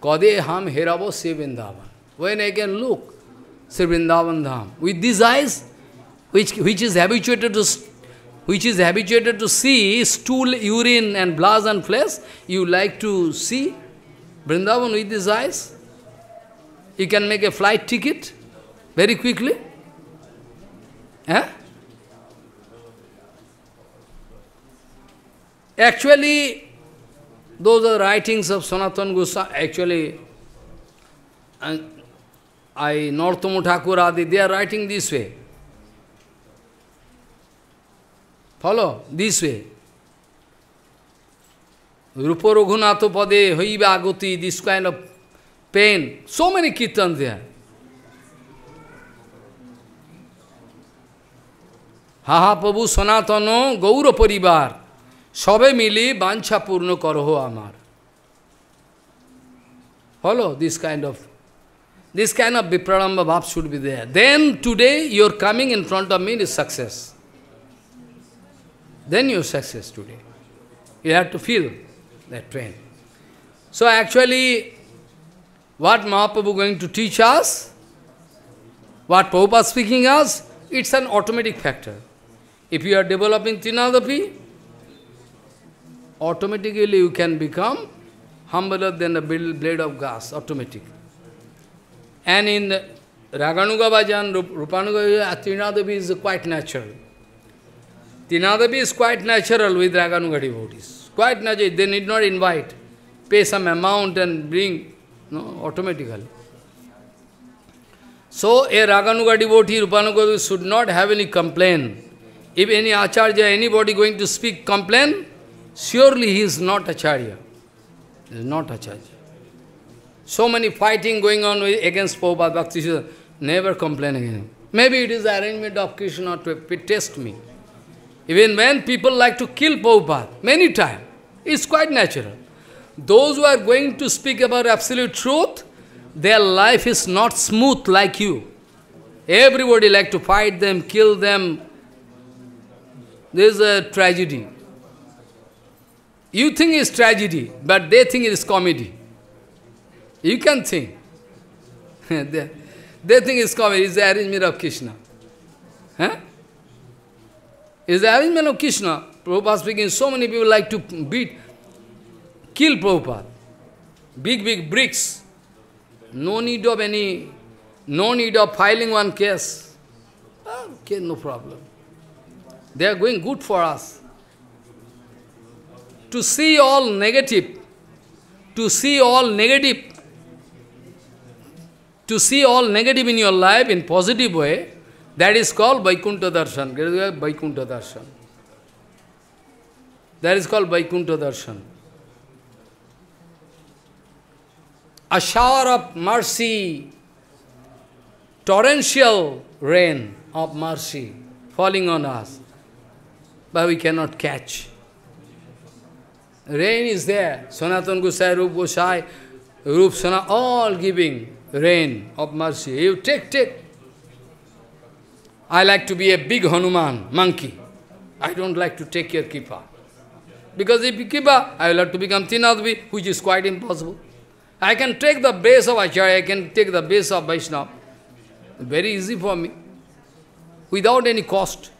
Kade ham হেরাব সে Vrindavan When I can look সে বৃন্দাবন ধাম with this which, which is habituated to which is habituated to see stool, urine and blood and flesh, you like to see Vrindavan with these eyes. You can make a flight ticket very quickly. Eh? Actually, those are writings of Sanatana Goswami, actually, and I, Northamu Thakur Adi, they are writing this way. Follow? This way. Rupa Raghunatha Pade, Haiva Agati, this kind of pain. So many kirtans there. Haha Prabhu Sanatana Gaura Parivar. সবে মিলে বাঞ্ছা পূর্ণ করহ আমার Follow this kind of, this kind of Vipralamba Bhav should be there. Then today you are coming in front of me is success. Then you success today. You have to feel that train. So actually, what Mahaprabhu going to teach us, what Prabhupada speaking us, it's an automatic factor. If you are developing Trinadapi, automatically you can become humbler than a blade of grass, automatic. And in Raganuga Bhajan, Rupanuga Trinadavi is quite natural. Trinadavi is quite natural with Raganuga devotees. Quite natural, they need not invite. Pay some amount and bring, no, automatically. So a Raganuga devotee, Rupanuga should not have any complaint. If any acharya, anybody going to speak complain, Surely he is not Acharya. He is not Acharya. So many fighting going on with, against Prabhupada Bhakti Never complain Maybe it is the arrangement of Krishna to test me. Even when people like to kill Prabhupada, many times, it's quite natural. Those who are going to speak about absolute truth, their life is not smooth like you. Everybody like to fight them, kill them. This is a tragedy. You think it's tragedy, but they think it is comedy. You can think. <laughs> they, they think it's comedy, it's the arrangement of Krishna. Huh? It's the arrangement of Krishna. Prabhupada speaking, so many people like to beat, kill Prabhupada. Big, big bricks. No need of any, no need of filing one case. Okay, no problem. They are going good for us to see all negative, to see all negative, to see all negative in your life in positive way, that is called Vaikuntha Darshan. Vaikuntha Darshan. That is called Vaikuntha Darshan. A shower of mercy, torrential rain of mercy falling on us, but we cannot catch. Rain is there. Sanatana Gosai, Rup Gosai, Rup Sana, all giving rain of mercy. You take, take. I like to be a big Hanuman, monkey. I don't like to take your kippa. Because if you kippa, I will have to become Tinadvi, which is quite impossible. I can take the base of Acharya, I can take the base of Vaishnava. Very easy for me. Without any cost.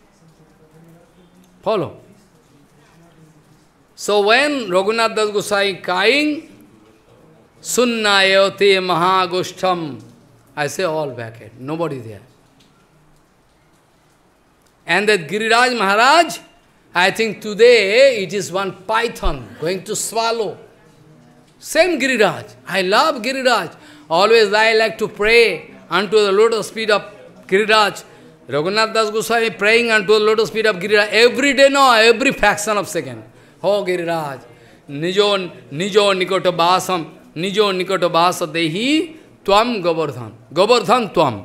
Follow. So when Raghunath Das Gosai crying, Sunnayote Mahagushtam, I say all vacant, nobody there. And that Giriraj Maharaj, I think today it is one python going to swallow. Same Giriraj. I love Giriraj. Always I like to pray unto the lotus feet of Giriraj. Raghunath Das Goswami praying unto the lotus feet of Giriraj. Every day, no, every fraction of second. हो गिरिराज निजो निजो निकट बासम निजो निकट बास देही त्वम गोवर्धन गोवर्धन त्वम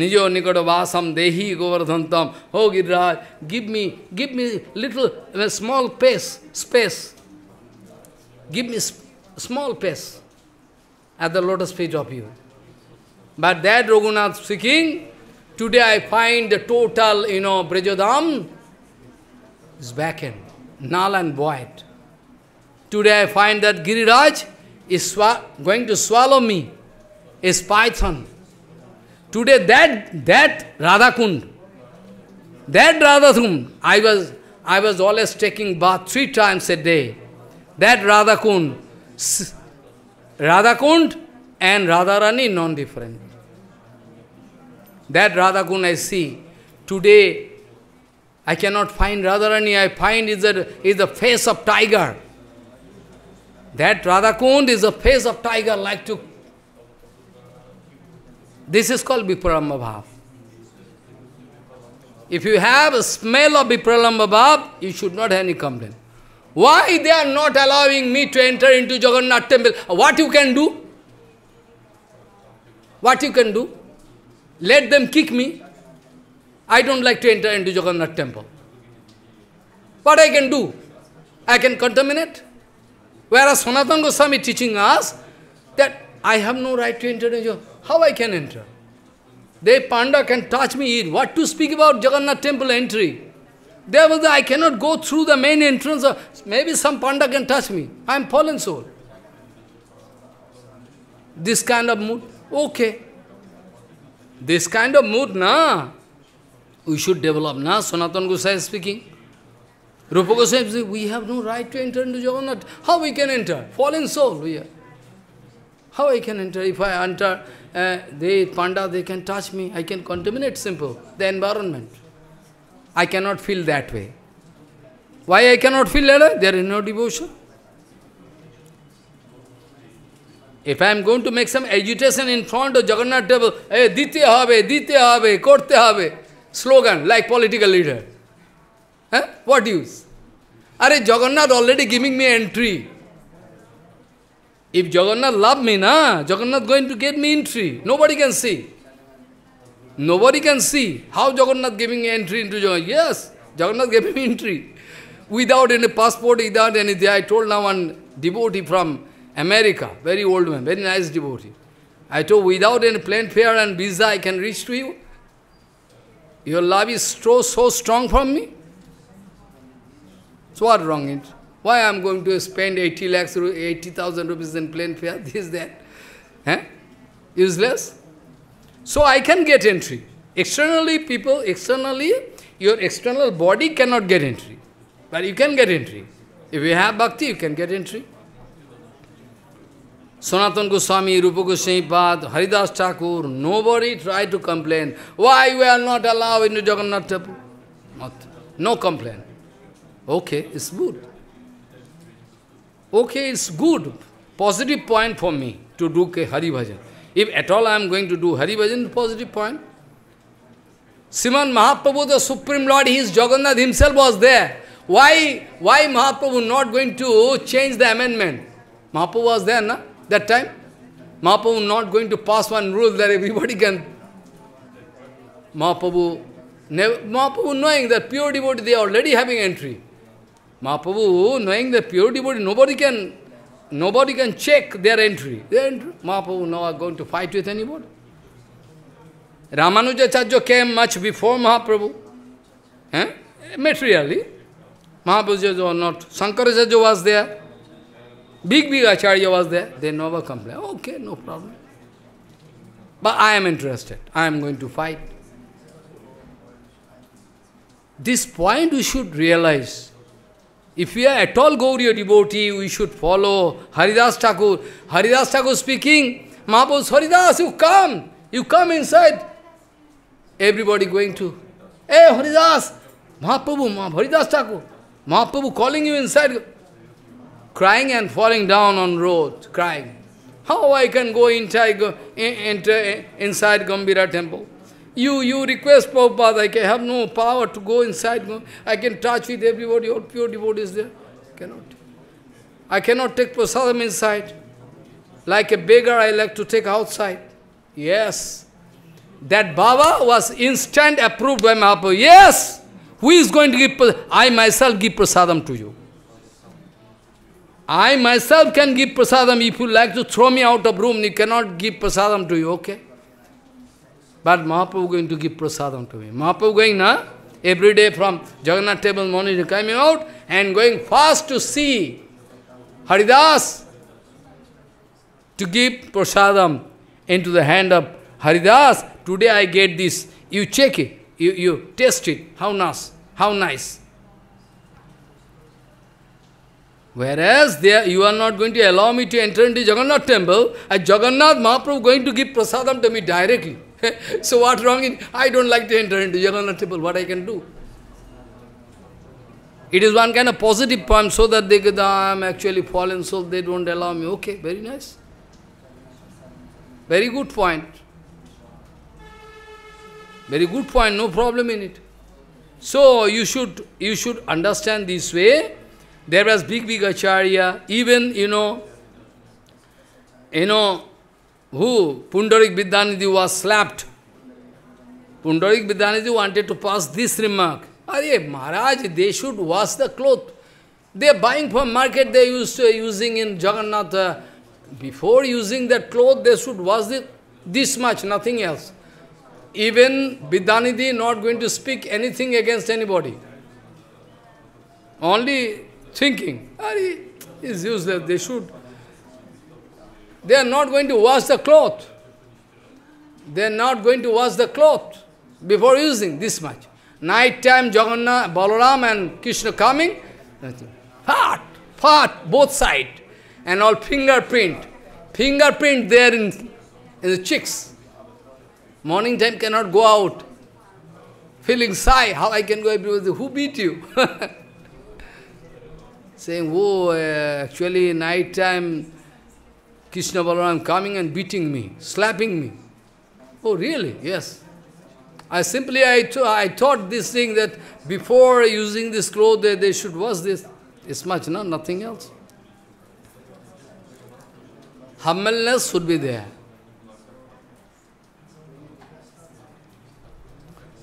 निजो निकट बासम देही गोवर्धन तम हो Giriraj give me give me little small pace space give me small pace at the lotus page of you but that Raghunath speaking today I find the total you know Brijodham is back and null and void. Today I find that Giriraj is going to swallow me, is python. Today that, that Radhakund, that Radhakund, I was, I was always taking bath three times a day. That Radhakund, Radhakund and Radharani non-different. That Radhakund I see, today I cannot find Radharani, I find is the, is the face of tiger. That Radhakund is the face of tiger like to... This is called Vipralamba Bhav. If you have a smell of Vipralamba Bhav, you should not have any complaint. Why they are not allowing me to enter into Jagannath temple? What you can do? What you can do? Let them kick me. I don't like to enter into Jagannath temple. What I can do? I can contaminate. Whereas Sanatana Goswami teaching us that I have no right to enter into How I can enter? They Panda can touch me in. What to speak about Jagannath temple entry? There was I cannot go through the main entrance. Of, maybe some Panda can touch me. I am fallen soul. This kind of mood. Okay. This kind of mood, na? we should develop. Now, Sanatana Gosai is speaking. Rupa Goswami says, we have no right to enter into Jagannath. How we can enter? Fallen soul we are. How I can enter? If I enter, uh, they, Panda, they can touch me. I can contaminate, simple, the environment. I cannot feel that way. Why I cannot feel that way? There is no devotion. If I am going to make some agitation in front of Jagannath table, hey, eh, dite have, dite have, korte have, slogan like political leader. huh? What use? Are Jagannath already giving me entry. If Jagannath love me, na, Jagannath going to get me entry. Nobody can see. Nobody can see how Jagannath giving entry into Jagannath. Yes, Jagannath gave me entry. Without any passport, without anything. I told now one devotee from America, very old man, very nice devotee. I told without any plane fare and visa I can reach to you. Your love is so, so strong for me? So what wrong it? Why I'm going to spend 80 lakhs, 80,000 rupees in plane fare, <laughs> this, that? Eh? Useless? So I can get entry. Externally, people, externally, your external body cannot get entry. But you can get entry. If you have bhakti, you can get entry. Sanatan Goswami, Rupa Goswami Pad, Haridas Thakur, nobody tried to complain. Why we are not allowed in the Jagannath Temple? Not, no complaint. Okay, it's good. Okay, it's good. Positive point for me to do Hari Bhajan. If at all I am going to do Hari Bhajan, positive point. Simon Mahaprabhu, the Supreme Lord, he is Jagannath himself was there. Why, why Mahaprabhu not going to change the amendment? Mahaprabhu was there, na? That time, Mahaprabhu not going to pass one rule that everybody can. Mahaprabhu, never, Mahaprabhu knowing that pure devotee, they are already having entry. Mahaprabhu knowing that pure devotee, nobody can, nobody can check their entry. Their entry. Mahaprabhu now going to fight with anybody. Ramanuja Ramanujacharya came much before Mahaprabhu. Eh? Materially, Mahaprabhu was not. Sankaracharya was there. Big, big Acharya was there. They never complain. Okay, no problem. But I am interested. I am going to fight. This point we should realize. If we are at all Gauriya devotee, we should follow Haridas Thakur. Haridas Thakur speaking, Mahaprabhu, Haridas, you come. You come inside. Everybody going to, Hey Haridas, Mahaprabhu, Mahaprabhu, Haridas Thakur. Mahaprabhu calling you inside crying and falling down on road, crying. How I can go inside, enter inside Gambira temple? You, you request Prabhupada, I can have no power to go inside. I can touch with everybody, all pure devotees there. Cannot. I cannot take prasadam inside. Like a beggar, I like to take outside. Yes. That Baba was instant approved by Mahaprabhu. Yes! Who is going to give I myself give prasadam to you. I myself can give prasadam. If you like to throw me out of room, you cannot give prasadam to you, okay? But Mahaprabhu going to give prasadam to me. Mahaprabhu going, na? Every day from Jagannath table morning coming out and going fast to see Haridas to give prasadam into the hand of Haridas. Today I get this. You check it. You, you taste it. How nice. How nice. Whereas there you are not going to allow me to enter into Jagannath temple, and Jagannath Mahaprabhu going to give prasadam to me directly. <laughs> so what wrong in, I don't like to enter into Jagannath temple, what I can do? It is one kind of positive poem, so that they, I am ah, actually fallen so they don't allow me. Okay, very nice. Very good point. Very good point, no problem in it. So you should you should understand this way there was big, big Acharya, even, you know, you know, who? Pundarik Vidyanidhi was slapped. Pundarik Vidyanidhi wanted to pass this remark. Arey, Maharaj, they should wash the cloth. They are buying from market, they used to using in Jagannath. Uh, before using that cloth, they should wash it this much, nothing else. Even Vidyanidhi not going to speak anything against anybody. Only thinking, Ari is useless, they should. They are not going to wash the cloth. They are not going to wash the cloth before using this much. Night time, Jagannath, Balaram and Krishna coming, fart, fart, both side, and all fingerprint, fingerprint there in, in the cheeks. Morning time cannot go out, feeling sigh, how I can go who beat you? <laughs> saying, oh, uh, actually night time, Krishna Balaram coming and beating me, slapping me. Oh, really? Yes. I simply, I, I thought this thing that before using this cloth, they, they should wash this. It's much, no, nothing else. Humbleness should be there.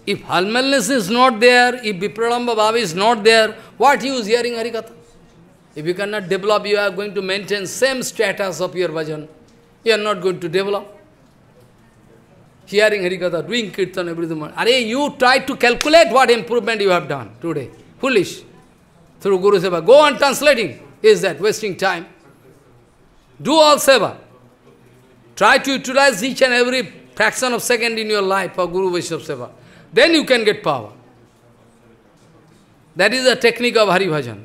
If humbleness is not there, if Vipralamba Bhava is not there, what use hearing Harikatha? If you cannot develop, you are going to maintain same status of your bhajan. You are not going to develop. Hearing Harikatha, doing Kirtan every morning. Are you try to calculate what improvement you have done today. Foolish. Through Guru Seva. Go on translating. Is that wasting time? Do all Seva. Try to utilize each and every fraction of second in your life for Guru Vaishnava Seva. Then you can get power. That is the technique of Hari Bhajan.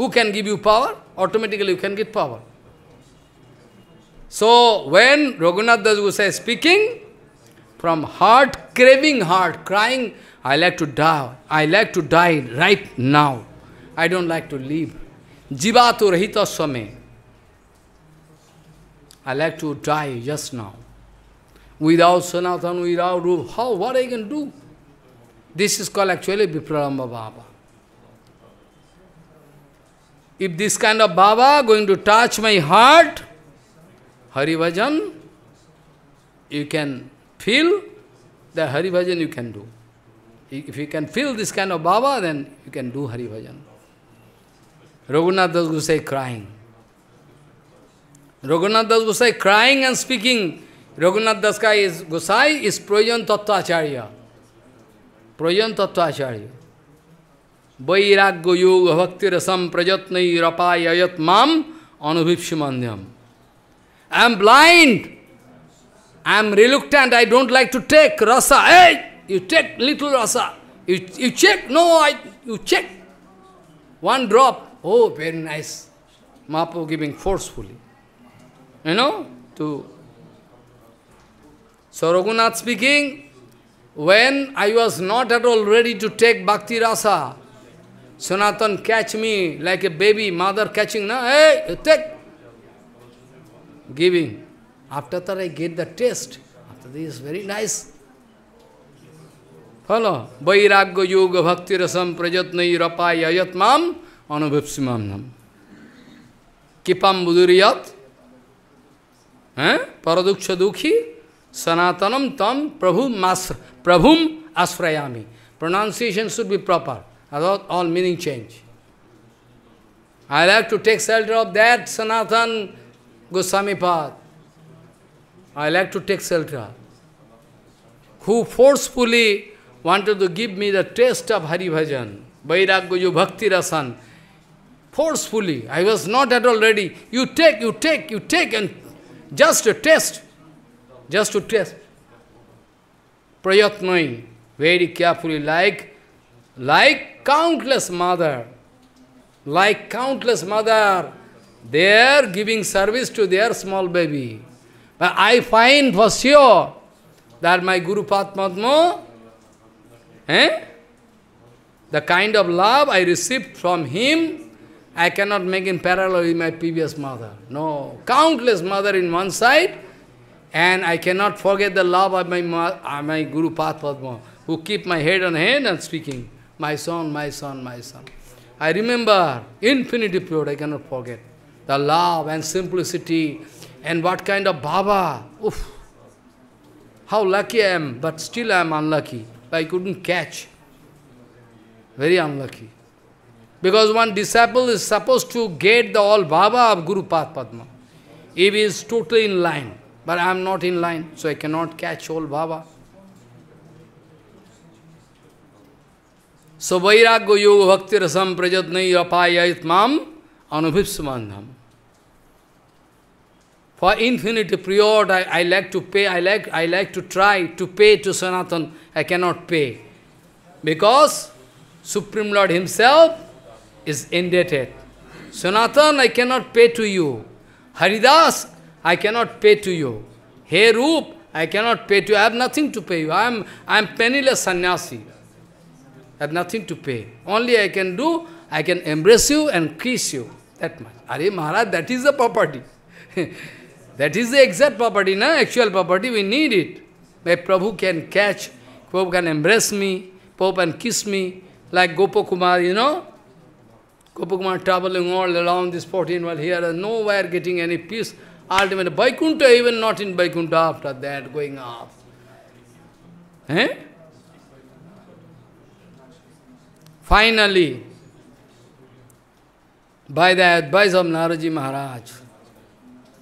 Who can give you power? Automatically you can get power. So when Raghunath Das Gosai speaking, from heart, craving heart, crying, I like to die, I like to die right now. I don't like to live. Jivatu rahita swame. I like to die just now. Without Sanatana, without Rupa, how, what I can do? This is called actually Vipralamba Baba. If this kind of Baba going to touch my heart, Hari Bhajan, you can feel the Hari Bhajan you can do. If you can feel this kind of Baba, then you can do Hari Bhajan. Raghunath Das Gosai crying. Raghunath Das Gosai crying and speaking. Raghunath Das Gosai is, Gosai is Tattva Acharya. Prajan Tattva Acharya. Vairagya yoga bhakti rasam prajatnai rapayayat mam anubhipshimanyam. I am blind. I am reluctant. I don't like to take rasa. Hey, you take little rasa. You, you check. No, I, you check. One drop. Oh, very nice. Mahaprabhu giving forcefully. You know, to... So Raghunath speaking, when I was not at all ready to take bhakti rasa, Sanatan catch me like a baby, mother catching, no, hey, take. Giving. After that I get the taste. After this very nice. Follow. Vairagya yoga bhakti rasam prajatnai rapayayat mam anubhipsimam nam. Kipam buduriyat. Eh? Paraduksha dukhi. Sanatanam tam prabhum masr Prabhum asrayami. Pronunciation should be proper. About all meaning change. I like to take shelter of that Sanatan Goswami path. I like to take shelter. Who forcefully wanted to give me the taste of Hari Bhajan, Vairagya Bhakti Rasan, forcefully. I was not at all ready. You take, you take, you take, and just a test, just to test. Prayatnoi, very carefully, like, like countless mother, like countless mother, they are giving service to their small baby. But I find for sure that my Guru Patmatma, eh, the kind of love I received from him, I cannot make in parallel with my previous mother. No, countless mother in one side, and I cannot forget the love of my, uh, my Guru Mo, who keep my head on hand and speaking my son, my son, my son. I remember infinity period, I cannot forget. The love and simplicity and what kind of Baba. Oof. How lucky I am, but still I am unlucky. I couldn't catch. Very unlucky. Because one disciple is supposed to get the all Baba of Guru Path Padma. If he is totally in line, but I am not in line, so I cannot catch all Baba. So vairagya yoga bhakti rasam prajatnai apayait mam anubhipsumandham. For infinity period, I, I like to pay, I like, I like to try to pay to Sanatan. I cannot pay. Because Supreme Lord Himself is indebted. Sanatan, I cannot pay to you. Haridas, I cannot pay to you. Hey Roop, I cannot pay to you. I have nothing to pay you. I am, I am penniless sannyasi have nothing to pay. Only I can do, I can embrace you and kiss you. That much. Are Maharaj, that is the property. <laughs> that is the exact property, na? Actual property, we need it. My Prabhu can catch, Prabhu can embrace me, Pope can kiss me, like Gopakumar, you know? Gopakumar traveling all around this 14 while here and nowhere getting any peace. Ultimately, Vaikuntha, even not in Vaikuntha, after that, going up. Eh? Finally, by the advice of Naraji Maharaj,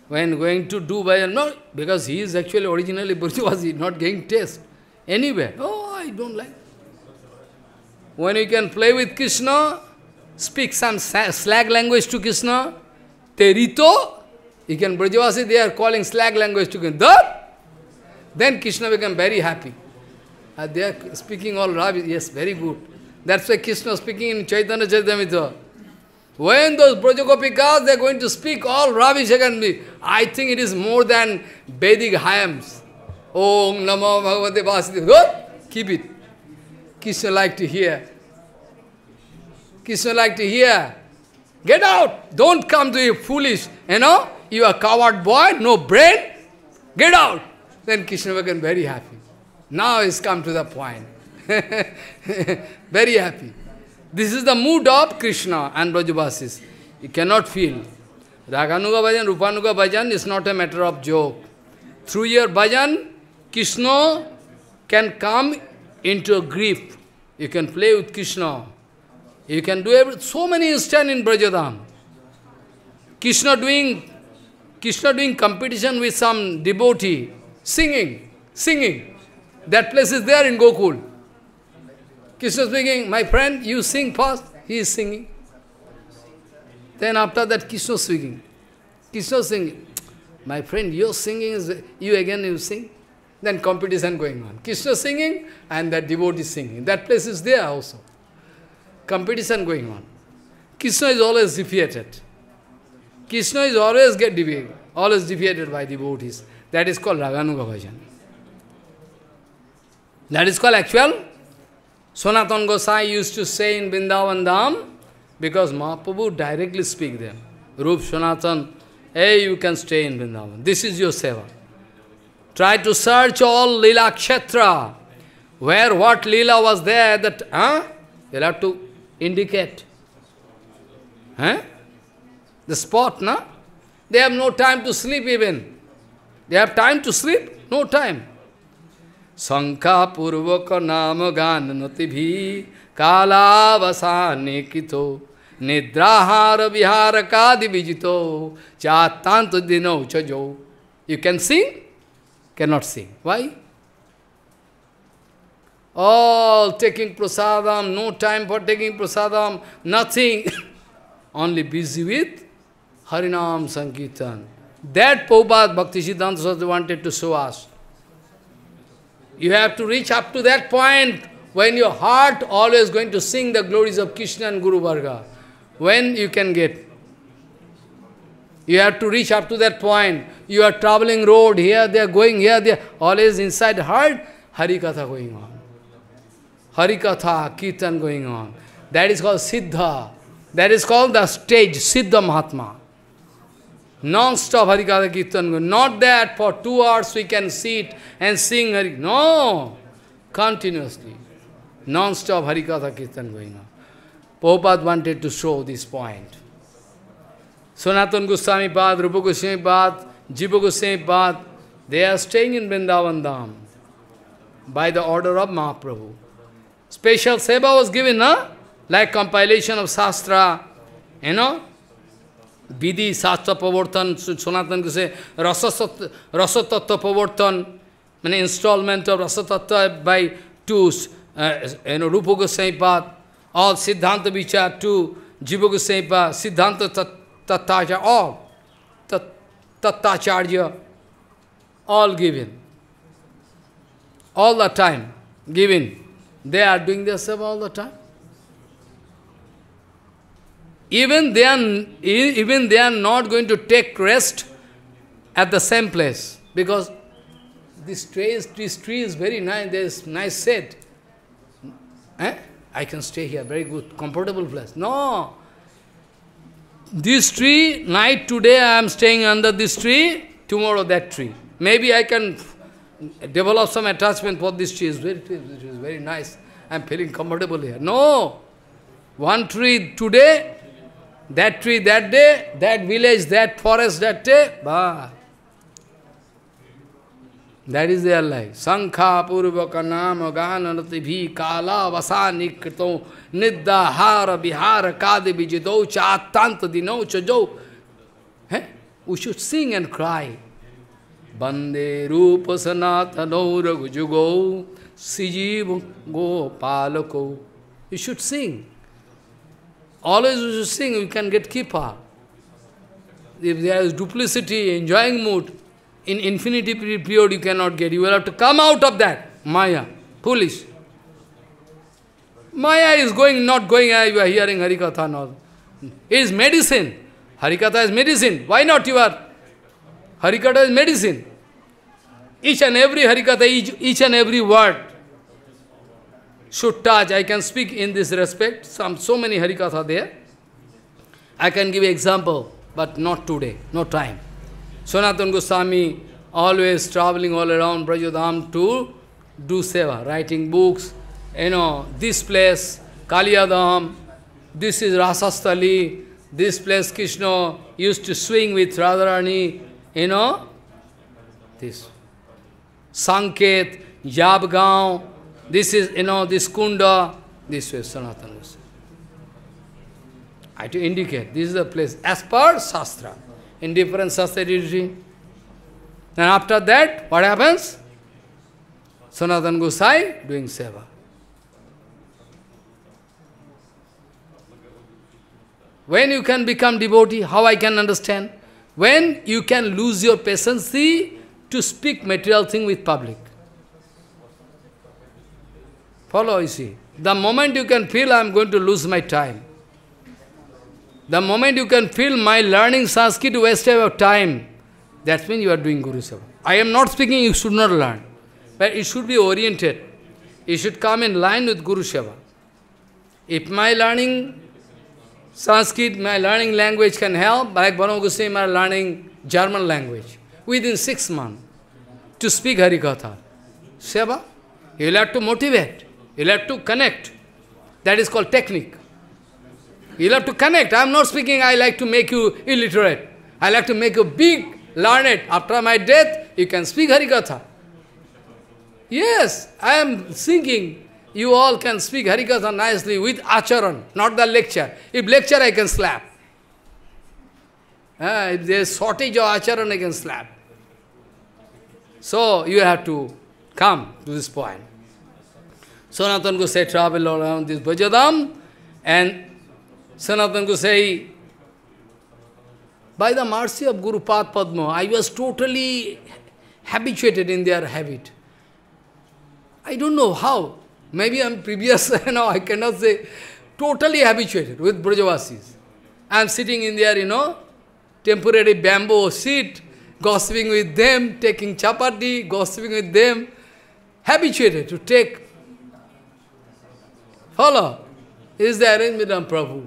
when going to do by no, because he is actually originally bourgeoisie, not getting taste anywhere. Oh, I don't like. When you can play with Krishna, speak some slag language to Krishna, terito, you can bourgeoisie, they are calling slag language to Krishna. Then Krishna become very happy. Uh, they are speaking all rubbish. Yes, very good. That's why Krishna speaking in Chaitanya Chaitamita. When those Brajagopikas, they're going to speak all Ravi Shankar. me. I think it is more than Vedic hymns. Om Namo Bhagavate Vasudev. Good? Keep it. Krishna like to hear. Krishna like to hear. Get out! Don't come to you foolish. You know, you are coward boy, no brain. Get out! Then Krishna became very happy. Now he's come to the point. <laughs> Very happy. This is the mood of Krishna and Brajabasis. You cannot feel. Raganuga bhajan, Rupanuga bhajan is not a matter of joke. Through your bhajan, Krishna can come into a grief. You can play with Krishna. You can do every, so many instants in Brajadam. Krishna doing Krishna doing competition with some devotee, singing, singing. That place is there in Gokul. Krishna speaking, my friend, you sing first. He is singing. Then after that, Krishna singing. Krishna singing. My friend, your singing is, you again you sing. Then competition going on. Krishna singing and that devotee singing. That place is there also. Competition going on. Krishna is always defeated. Krishna is always get defeated, always defeated by devotees. That is called Raganuga Bhajan. That is called actual Sanatana Gosai used to say in Vrindavan Dham, because Mahaprabhu directly speak them. Rup Sanatana, hey, you can stay in Vrindavan. This is your seva. Try to search all Lila Kshetra. Where what Lila was there, that, huh? You'll have to indicate. Huh? The spot, na? They have no time to sleep even. They have time to sleep? No time. शंका पूर्वक नाम गान नी कालावसाने कितो निद्राहार विहार कादि विजितो चातांत दिनो चो you can sing cannot sing why all taking prasadam no time for taking prasadam nothing only busy with हरिनाम संकीर्तन that पोपाद भक्ति सिद्धांत वॉन्टेड टू सुस You have to reach up to that point when your heart always going to sing the glories of Krishna and Guru Varga. When you can get. You have to reach up to that point. You are traveling road, here they are going, here they are. Always inside heart, Harikatha going on. Harikatha, Kirtan going on. That is called Siddha. That is called the stage, Siddha Mahatma. Non-stop Harikatha Kirtan. Not that for two hours we can sit and sing Hari. No! Continuously. Non-stop Harikatha Kirtan going on. Prabhupada wanted to show this point. Sanatan Goswami Pad, Rupa Goswami Pad, Jiva Goswami Pad, they are staying in Vrindavan Dham by the order of Mahaprabhu. Special seva was given, huh? like compilation of Shastra, you know, Vidi Sastra Pavartan, Sanatana Goswami say, Rasatattva Pavartan, an installment of Rasatattva by two, uh, you know, Rupa Goswami Path, all Siddhanta Vichar, two, Jiva Goswami Path, Siddhanta Tattacharya, all Tattacharya, all given. All the time, given. They are doing their serve all the time even they are even they are not going to take rest at the same place because this tree is this tree is very nice. There is nice shade. Eh? I can stay here, very good, comfortable place. No, this tree night today I am staying under this tree. Tomorrow that tree. Maybe I can develop some attachment for this tree. Is very, it is very nice. I am feeling comfortable here. No, one tree today that tree that day, that village, that forest that day, bah. That is their life. Sankha purvaka nama gananati bhi kala vasani krito nidda hara bihara Kadi vijido cha dino chajo. We should sing and cry. Bande rupa sanatano ragujugo sijiv gopalako. You should sing. Always we are sing, we can get kipa. If there is duplicity, enjoying mood, in infinity period you cannot get. You will have to come out of that. Maya, foolish. Maya is going, not going, ah, you are hearing Harikatha. No. It is medicine. Harikatha is medicine. Why not you are? Harikatha is medicine. Each and every Harikatha, each, each and every word should touch. I can speak in this respect. Some, so many Harikatha there. I can give example, but not today, no time. Sanatana Goswami always traveling all around Brajodham to do seva, writing books, you know, this place, Kaliyadam, this is Rasastali, this place Krishna used to swing with Radharani, you know, this. Sanket, Yabgaon, this is, you know, this kunda, this way, Sanatana Goswami. I to indicate, this is the place, as per Shastra, in different Shastra regime. Then after that, what happens? Sanatana Gosai doing seva. When you can become devotee, how I can understand? When you can lose your patience to speak material thing with public. Follow, you see. The moment you can feel I am going to lose my time. The moment you can feel my learning Sanskrit waste of time, that means you are doing Guru Seva. I am not speaking you should not learn. But it should be oriented. It should come in line with Guru Seva. If my learning Sanskrit, my learning language can help, like Bhano Goswami are learning German language within six months to speak Harikatha. Seva, you will have to motivate. You'll have to connect. That is called technique. You'll have to connect. I'm not speaking, I like to make you illiterate. I like to make you big, learned. After my death, you can speak Harikatha. Yes, I am thinking you all can speak Harikatha nicely with acharan, not the lecture. If lecture, I can slap. Uh, if there is shortage of acharan, I can slap. So, you have to come to this point. Sanatan Gosai traveled around this Bhajadam, and Sanatan Gosai, by the mercy of Guru Pad Padma, I was totally habituated in their habit. I don't know how. Maybe I'm previous, <laughs> no, I cannot say, totally habituated with Brajavasis. I'm sitting in their, you know, temporary bamboo seat, gossiping with them, taking chapati, gossiping with them, habituated to take Follow? This is the arrangement of Prabhu.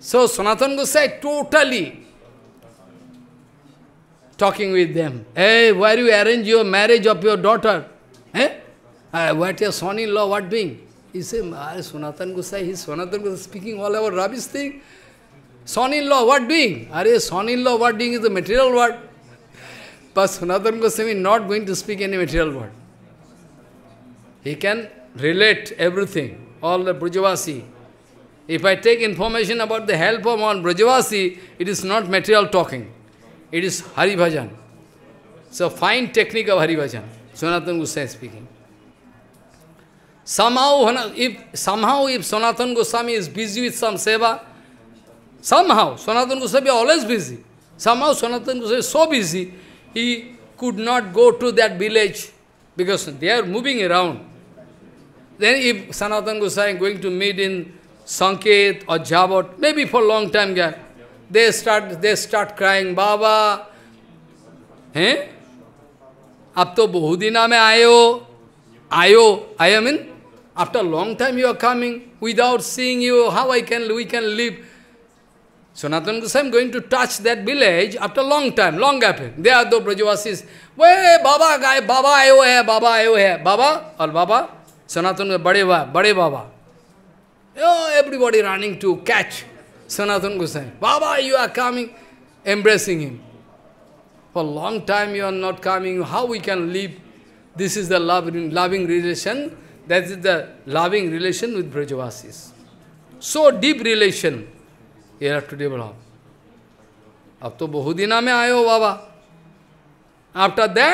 So Sanatana Gosai totally talking with them. Hey, why do you arrange your marriage of your daughter? Eh? Uh, what your son-in-law, what doing? He said, Sanatana Gosai, he's Sanatana Gosai speaking all about rubbish thing. Son-in-law, what doing? Are son-in-law, what doing is the material word. But Sanatana Gosai, is not going to speak any material word. He can relate everything, all the Brajavasi. If I take information about the help of one Brajavasi, it is not material talking. It is Hari Bhajan. So fine technique of Hari Bhajan. Sonatan Goswami speaking. Somehow, if somehow if Sanatana Goswami is busy with some seva, somehow Sanatana Goswami is always busy. Somehow Sanatana Goswami is so busy, he could not go to that village because they are moving around. Then if Sanatana Goswami going to meet in Sanket or Jabot, maybe for long time, Yeah, they start, they start crying, Baba, eh? आप तो बहुदिना में आए हो आयो I mean after long time you are coming without seeing you. How I can we can live? Sanatana Goswami going to touch that village after long time, long gap. They are the Brajavasis. Hey, Baba, guy, Baba, ayo hai, Baba, ayo hai. Baba, or Baba, Sanatana Goswami, Bade Baba, Bade Baba. Oh, everybody running to catch Sanatana Goswami. Baba, you are coming, embracing him. For a long time you are not coming, how we can live? This is the loving, loving relation, that is the loving relation with Brajavasis. So deep relation you have to develop. अब तो बहुदिना में आए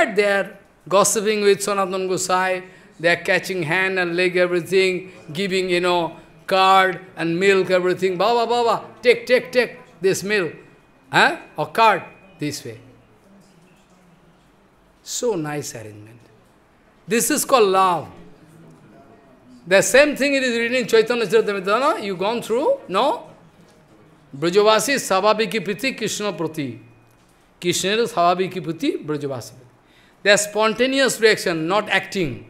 हो gossiping with Sanatana Gosai, they are catching hand and leg, everything, giving, you know, card and milk, everything. Baba, Baba, take, take, take this milk huh? or card this way. So nice arrangement. This is called love. The same thing it is written in Chaitanya Charitamrita, you gone through? No? Brajavasi Savabiki priti Krishna Prati. Krishna Savabiki Piti Brajavasi. They are spontaneous reaction, not acting.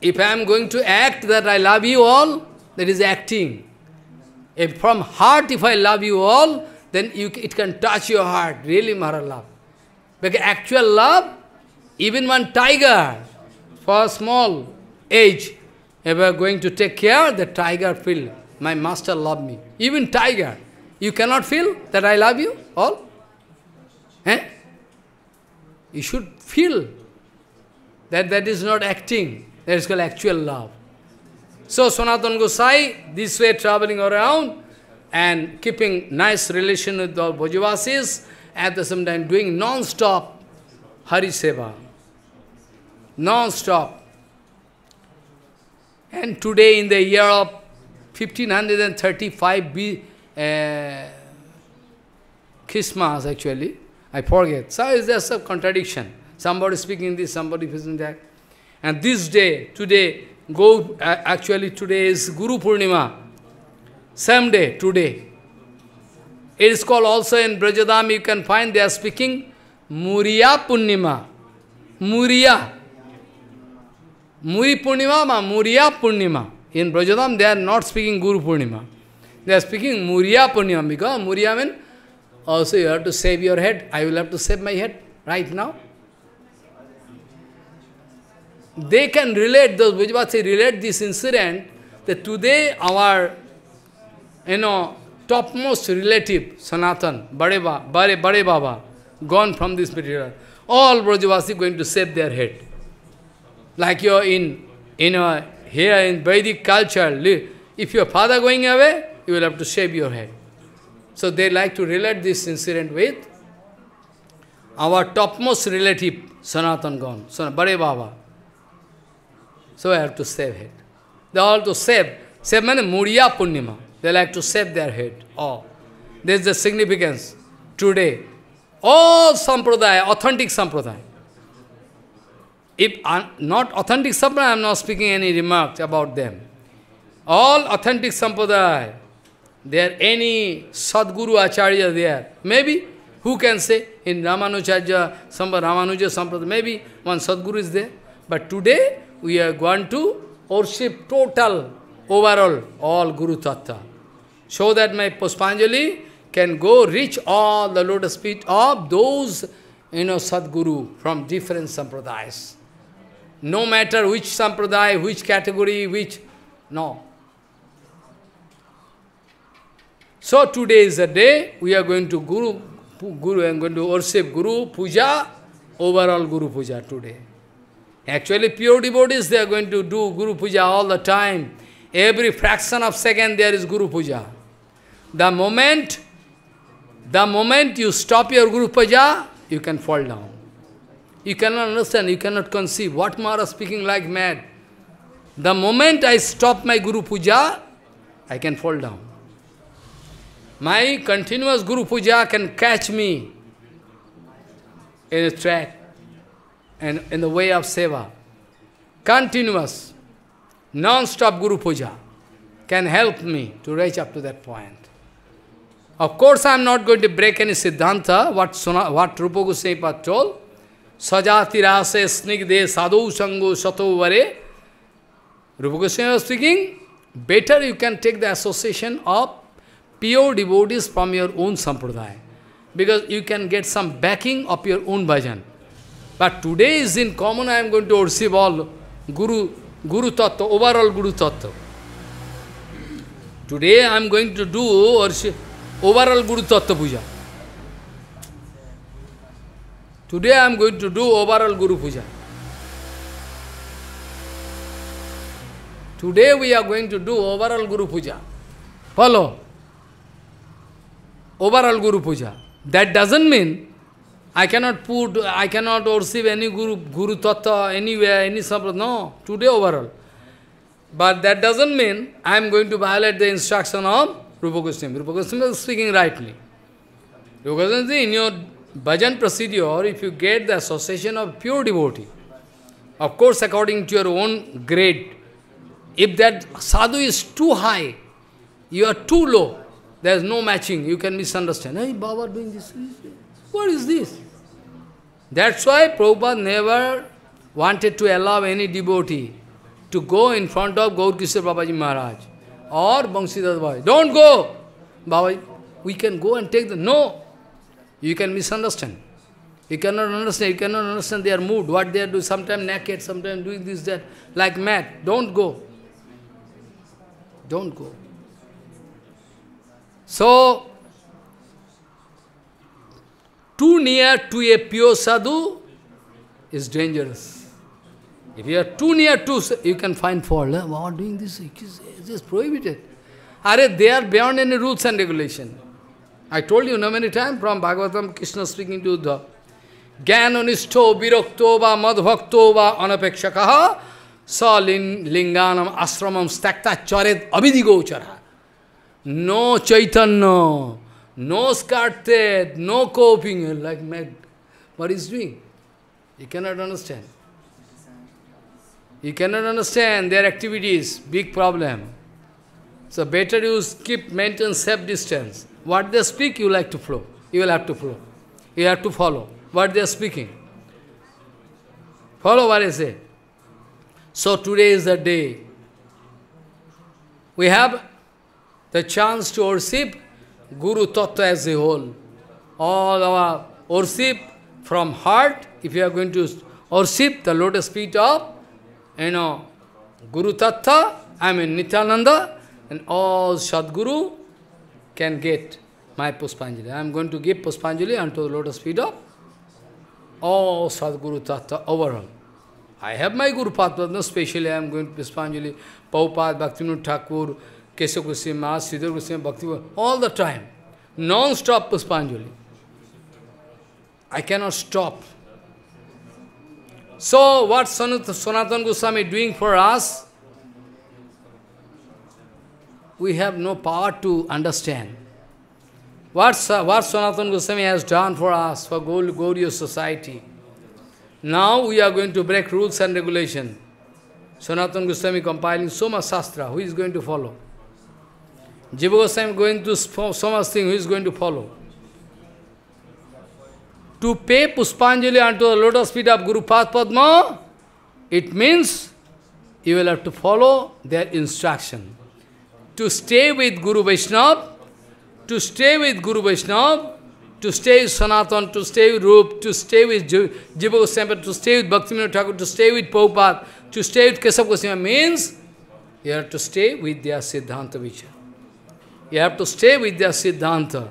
If I am going to act that I love you all, that is acting. If from heart, if I love you all, then you, it can touch your heart, really Maharaj love. Because actual love, even one tiger, for a small age, if I am going to take care, the tiger feel, my master love me. Even tiger, you cannot feel that I love you all? Eh? You should feel that that is not acting. That is called actual love. So Sanatana Gosai, this way traveling around and keeping nice relation with all Bhajavasis, at the same time doing non-stop Hari Seva. Non-stop. And today in the year of 1535 B, uh, Christmas actually, I forget. So is there some contradiction? Somebody speaking this, somebody speaking that. And this day, today, go, uh, actually today is Guru Purnima. Same day, today. It is called also in Brajadam, you can find they are speaking Muriya Purnima. Muriya. Muri Purnima, Muriya Purnima. In Brajadam, they are not speaking Guru Purnima. They are speaking Muriya Purnima because Muriya means also you have to save your head. I will have to save my head right now they can relate, those Vijayavati relate this incident, that today our, you know, topmost relative, Sanatan, Bade, ba, Bade, Bade Baba, gone from this material, all Brajavasi going to save their head. Like you're in, you know here in Vedic culture, if your father going away, you will have to shave your head. So they like to relate this incident with our topmost relative, Sanatan gone, Bade Baba. So I have to save head. They all to save. Save means Muriya Punnima. They like to save their head. Oh. there is the significance. Today, all sampradaya, authentic sampradaya. If not authentic sampradaya, I am not speaking any remarks about them. All authentic sampradaya, there any Sadguru Acharya there. Maybe, who can say in Ramanuja, Ramanujacharya, Ramanujacharya Sampradaya, maybe one Sadguru is there. But today, we are going to worship total, overall, all Guru Tattva. So that my Puspanjali can go reach all the lotus feet of those, you know, Sadguru from different sampradayas. No matter which sampradaya, which category, which, no. So today is the day we are going to Guru, Guru, I am going to worship Guru Puja, overall Guru Puja today. Actually, pure devotees, they are going to do Guru Puja all the time. Every fraction of second, there is Guru Puja. The moment, the moment you stop your Guru Puja, you can fall down. You cannot understand, you cannot conceive. What Mara speaking like mad? The moment I stop my Guru Puja, I can fall down. My continuous Guru Puja can catch me in a trap and in the way of seva, continuous, non-stop Guru Puja can help me to reach up to that point. Of course, I am not going to break any Siddhanta, what, Suna, what Rupa Goswami told, Sajati Rase Snigde Sadhu Sangu Sato Vare. Rupa Goswami was speaking, better you can take the association of pure devotees from your own sampradaya. Because you can get some backing of your own bhajan. But today is in common, I am going to worship all Guru, Guru Tattva, overall Guru Tattva. Today I am going to do worship, overall Guru Tattva Puja. Today I am going to do overall Guru Puja. Today we are going to do overall Guru Puja. Follow? Overall Guru Puja. That doesn't mean I cannot put, I cannot receive any Guru, Guru Tattva anywhere, any sabra. No, today overall. But that doesn't mean I am going to violate the instruction of Rupa Goswami. Rupa Goswami is speaking rightly. Rupa Goswami in your bhajan procedure, if you get the association of pure devotee, of course according to your own grade, if that sadhu is too high, you are too low, there is no matching, you can misunderstand. Hey, Baba doing this. this, this. What is this? That's why Prabhupada never wanted to allow any devotee to go in front of Gaur Kishore Babaji Maharaj or Bangsidas Babaji. Don't go! Babaji, we can go and take the... No! You can misunderstand. You cannot understand, you cannot understand their mood, what they are doing, sometimes naked, sometimes doing this, that, like mad. Don't go. Don't go. So, too near to a pure sadhu is dangerous. If you are too near to, you can find fault. Eh? are doing this It is prohibited. Are they are beyond any rules and regulation. I told you how many times from Bhagavatam, Krishna speaking to Uddhava. Gyanonisto viraktoba madhvaktoba anapekshakaha sa linganam asramam stakta charet abhidigochara. No chaitanya no scarted, no coping, like mad. What is doing? You cannot understand. You cannot understand their activities, big problem. So better you keep, maintain safe distance. What they speak, you like to flow. You will have to flow. You have to follow what they are speaking. Follow what I say. So today is the day. We have the chance to worship Guru Tattva as a whole. All our worship from heart, if you are going to worship the lotus feet of, you know, Guru Tattva, I mean Nityananda, and all Sadguru can get my Puspanjali. I am going to give Puspanjali unto the lotus feet of all Sadguru Tattva overall. I have my Guru Patpadna, specially I am going to Puspanjali, Prabhupada, Bhaktivinoda Thakur, Kesha Goswami, Siddhar Goswami, Bhakti, all the time, non-stop Puspanjali. I cannot stop. So what Sanatana Goswami doing for us, we have no power to understand. What, what Sanatana Goswami has done for us, for Gauriya society. Now we are going to break rules and regulation. Sanatana Goswami compiling so much who is going to follow? Jiva Goswami going to so much thing, who is going to follow? To pay Puspanjali unto the lotus feet of Guru Padma, it means you will have to follow their instruction. To stay with Guru Vaishnava, to stay with Guru Vaishnava, to stay with Sanatan, to stay with Rup, to stay with Jiva Goswami, to stay with Bhakti Thakur, to stay with Prabhupada, to stay with Kesava Goswami means you have to stay with their Siddhanta Vichara. You have to stay with their Siddhanta.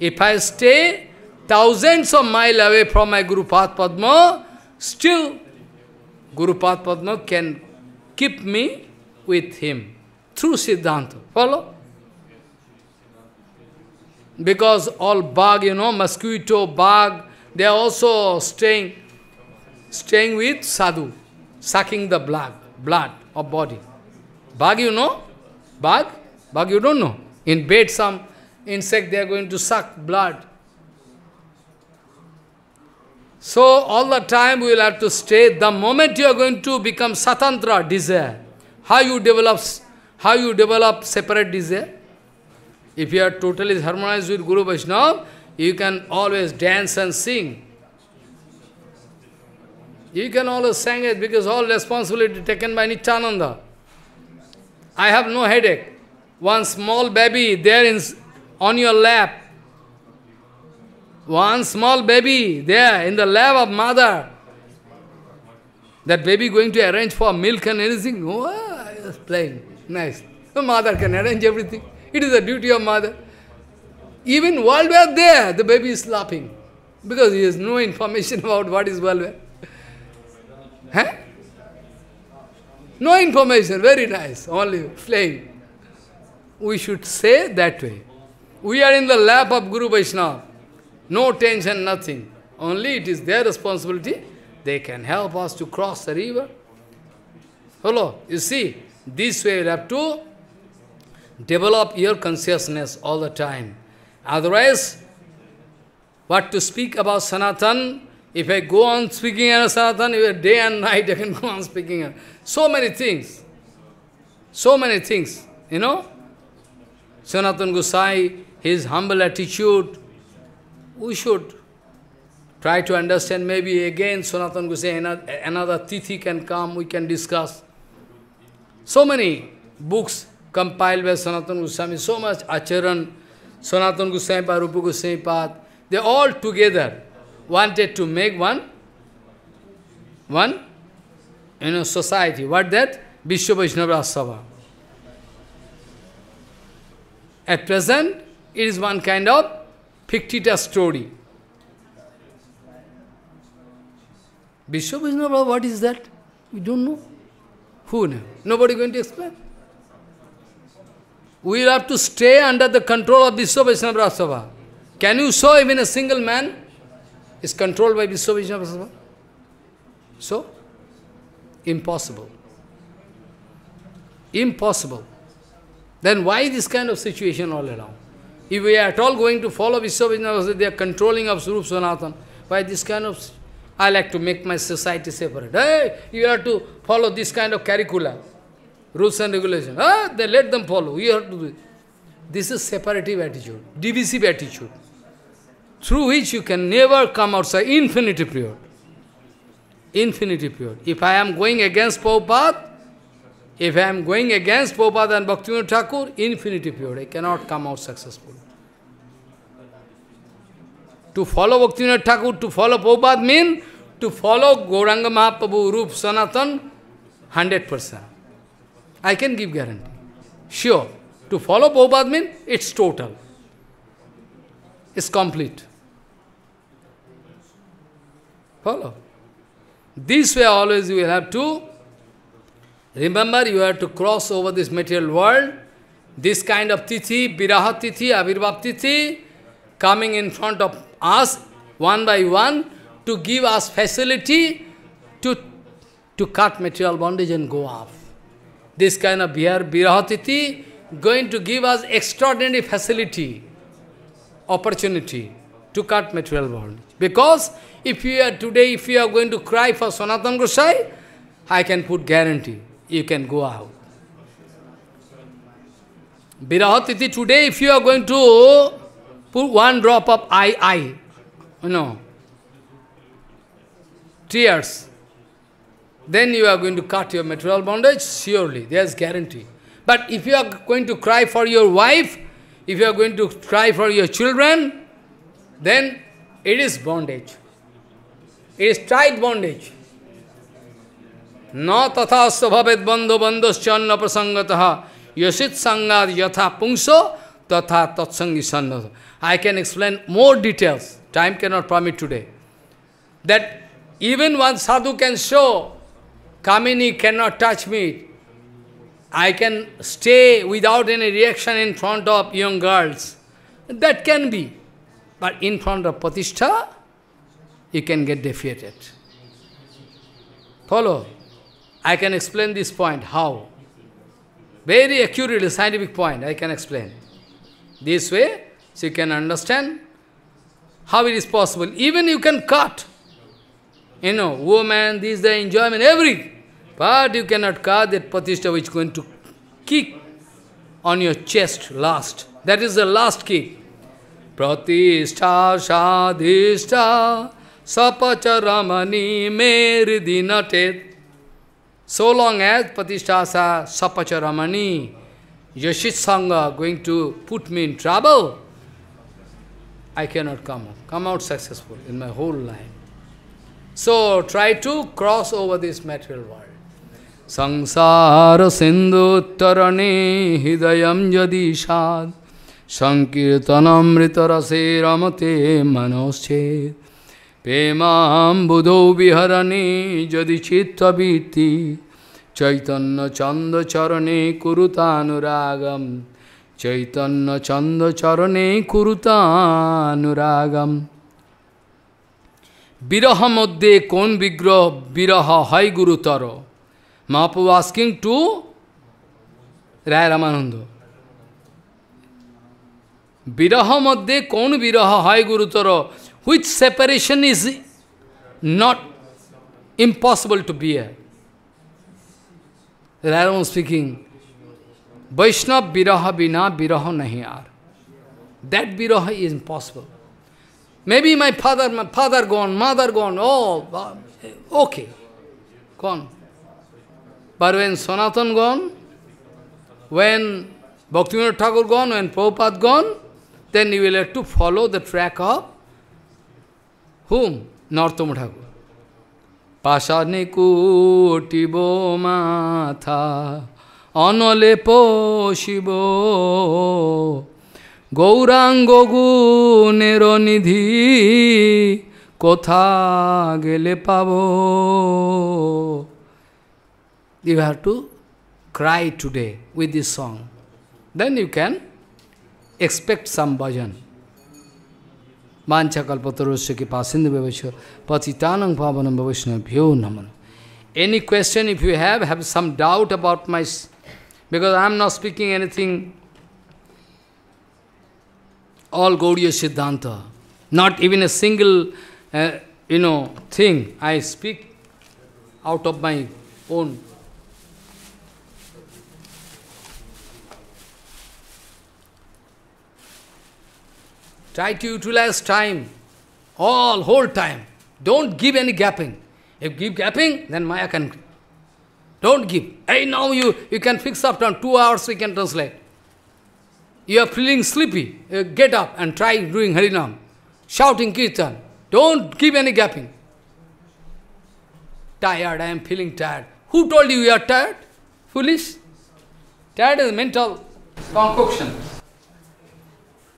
If I stay thousands of miles away from my Guru Padma, still Guru Padma can keep me with him through Siddhanta. Follow? Because all bug, you know, mosquito, bug, they are also staying, staying with sadhu, sucking the blood, blood of body. Bug, you know? Bug? Bug, you don't know? In bed, some insect, they are going to suck blood. So all the time we will have to stay. The moment you are going to become satantra, desire, how you develop, how you develop separate desire? If you are totally harmonized with Guru Vaishnava, you can always dance and sing. You can always sing it because all responsibility taken by Nityananda. I have no headache one small baby there in, on your lap. One small baby there in the lap of mother. That baby going to arrange for milk and anything? Oh, it's playing. Nice. The mother can arrange everything. It is the duty of mother. Even are there, the baby is laughing. Because he has no information <laughs> about what is worldware. huh? No information, very nice, only playing we should say that way. We are in the lap of Guru Vaishnava. No tension, nothing. Only it is their responsibility. They can help us to cross the river. Hello, you see, this way you have to develop your consciousness all the time. Otherwise, what to speak about Sanatan, if I go on speaking about Sanatan, day and night I <laughs> can go on speaking. So many things. So many things, you know. Sanatana Gosai, his humble attitude, we should try to understand. Maybe again Sanatana Gosai, another, another Tithi can come, we can discuss. So many books compiled by Sanatana Goswami, so much Acharan, Sanatana Goswami Pad, Rupa Goswami Pad, they all together wanted to make one, one, you know, society. What that? Vishwa Vaishnava Sabha. At present, it is one kind of fictitious story. Vishwavishnu what is that? We don't know. Who knows? Nobody going to explain. We will have to stay under the control of Bishop Sabha. Can you show even a single man is controlled by Bishop Sabha? So, impossible. Impossible. Then why this kind of situation all along? If we are at all going to follow Vishwavijnana, they are controlling of Surup Sanatan. Why this kind of... I like to make my society separate. Hey, you have to follow this kind of curricula, rules and regulations. Ah, they let them follow. You have to do this. This is separative attitude, divisive attitude, through which you can never come outside infinity period. Infinity period. If I am going against Prabhupada, if I am going against Prabhupada and Bhaktivinoda Thakur, infinity pure, I cannot come out successful. To follow Bhaktivinoda Thakur, to follow Prabhupada means to follow Gauranga Mahaprabhu Rup Sanatan 100%. I can give guarantee. Sure, to follow Prabhupada means it's total. It's complete. Follow. This way always you will have to Remember, you have to cross over this material world. This kind of tithi, viraha tithi, avirbhav tithi, coming in front of us one by one to give us facility to, to cut material bondage and go off. This kind of viraha tithi going to give us extraordinary facility, opportunity to cut material bondage. Because if you are today, if you are going to cry for Sanatana Gosai, I can put guarantee you can go out. Virahatiti, today if you are going to put one drop of I, I, you know, tears, then you are going to cut your material bondage, surely, there is guarantee. But if you are going to cry for your wife, if you are going to cry for your children, then it is bondage. It is tight bondage. न तथा स्वभावित बंधो बंधोश्चन्न प्रसंगत योषित संगात यथा पुंसो तथा तत्संगी I can explain more details. Time cannot permit today. That even one sadhu can show, Kamini cannot touch me. I can stay without any reaction in front of young girls. That can be. But in front of Patishtha, you can get defeated. Follow? I can explain this point, how? Very accurately, scientific point, I can explain. This way, so you can understand how it is possible. Even you can cut, you know, woman, this, the enjoyment, every. But you cannot cut that patishta which is going to kick on your chest last. That is the last kick. Pratishtha sadhishta sapacharamani meriditate so long as Patishtasa Sapacharamani, Yashit Sangha going to put me in trouble, I cannot come out, come out successful in my whole life. So try to cross over this material world. Sangsara sindhu Tarani hidayam yadishad Sankirtanamritarase ramate manoschet পেমাম্বুধৌ বিহরণে যদি চিত্তবৃত্তি চৈতন্য চন্দ চরণে কুরুতানুরাগম চৈতন্য চন্দ চরণে কুরুতানুরাগম বিরহ মধ্যে কোন বিগ্রহ বিরহ হয় গুরুতর মাপু আস্কিং টু রায় রামানন্দ বিরহ মধ্যে কোন বিরহ হয় গুরুতর which separation is not impossible to bear. Raron speaking, Vaishnav viraha vina viraha nahiyar. That viraha is impossible. Maybe my father, my father gone, mother gone, oh, okay, gone. But when Sanatan gone, when Bhaktivinoda Thakur gone, when Prabhupada gone, then you will have to follow the track of হুম নরতম ঠাকুর পাশানে কোটি বো মাথা অনলে পশিব গৌরাঙ্গ গুণের নিধি কোথা গেলে পাব you have to cry today with this song then you can expect some bhajan Manchakalpatarusya pasindu bhavasya patitanam pavanam bhavasya bhyo namana. Any question if you have, have some doubt about my... Because I am not speaking anything, all Gaudiya Siddhanta. Not even a single, uh, you know, thing. I speak out of my own Try to utilize time, all, whole time. Don't give any gapping. If give gapping, then Maya can. Don't give. Hey, now you, you can fix up on two hours, we can translate. You are feeling sleepy. You get up and try doing Harinam, shouting Kirtan. Don't give any gapping. Tired, I am feeling tired. Who told you you are tired? Foolish? Tired is mental concoction.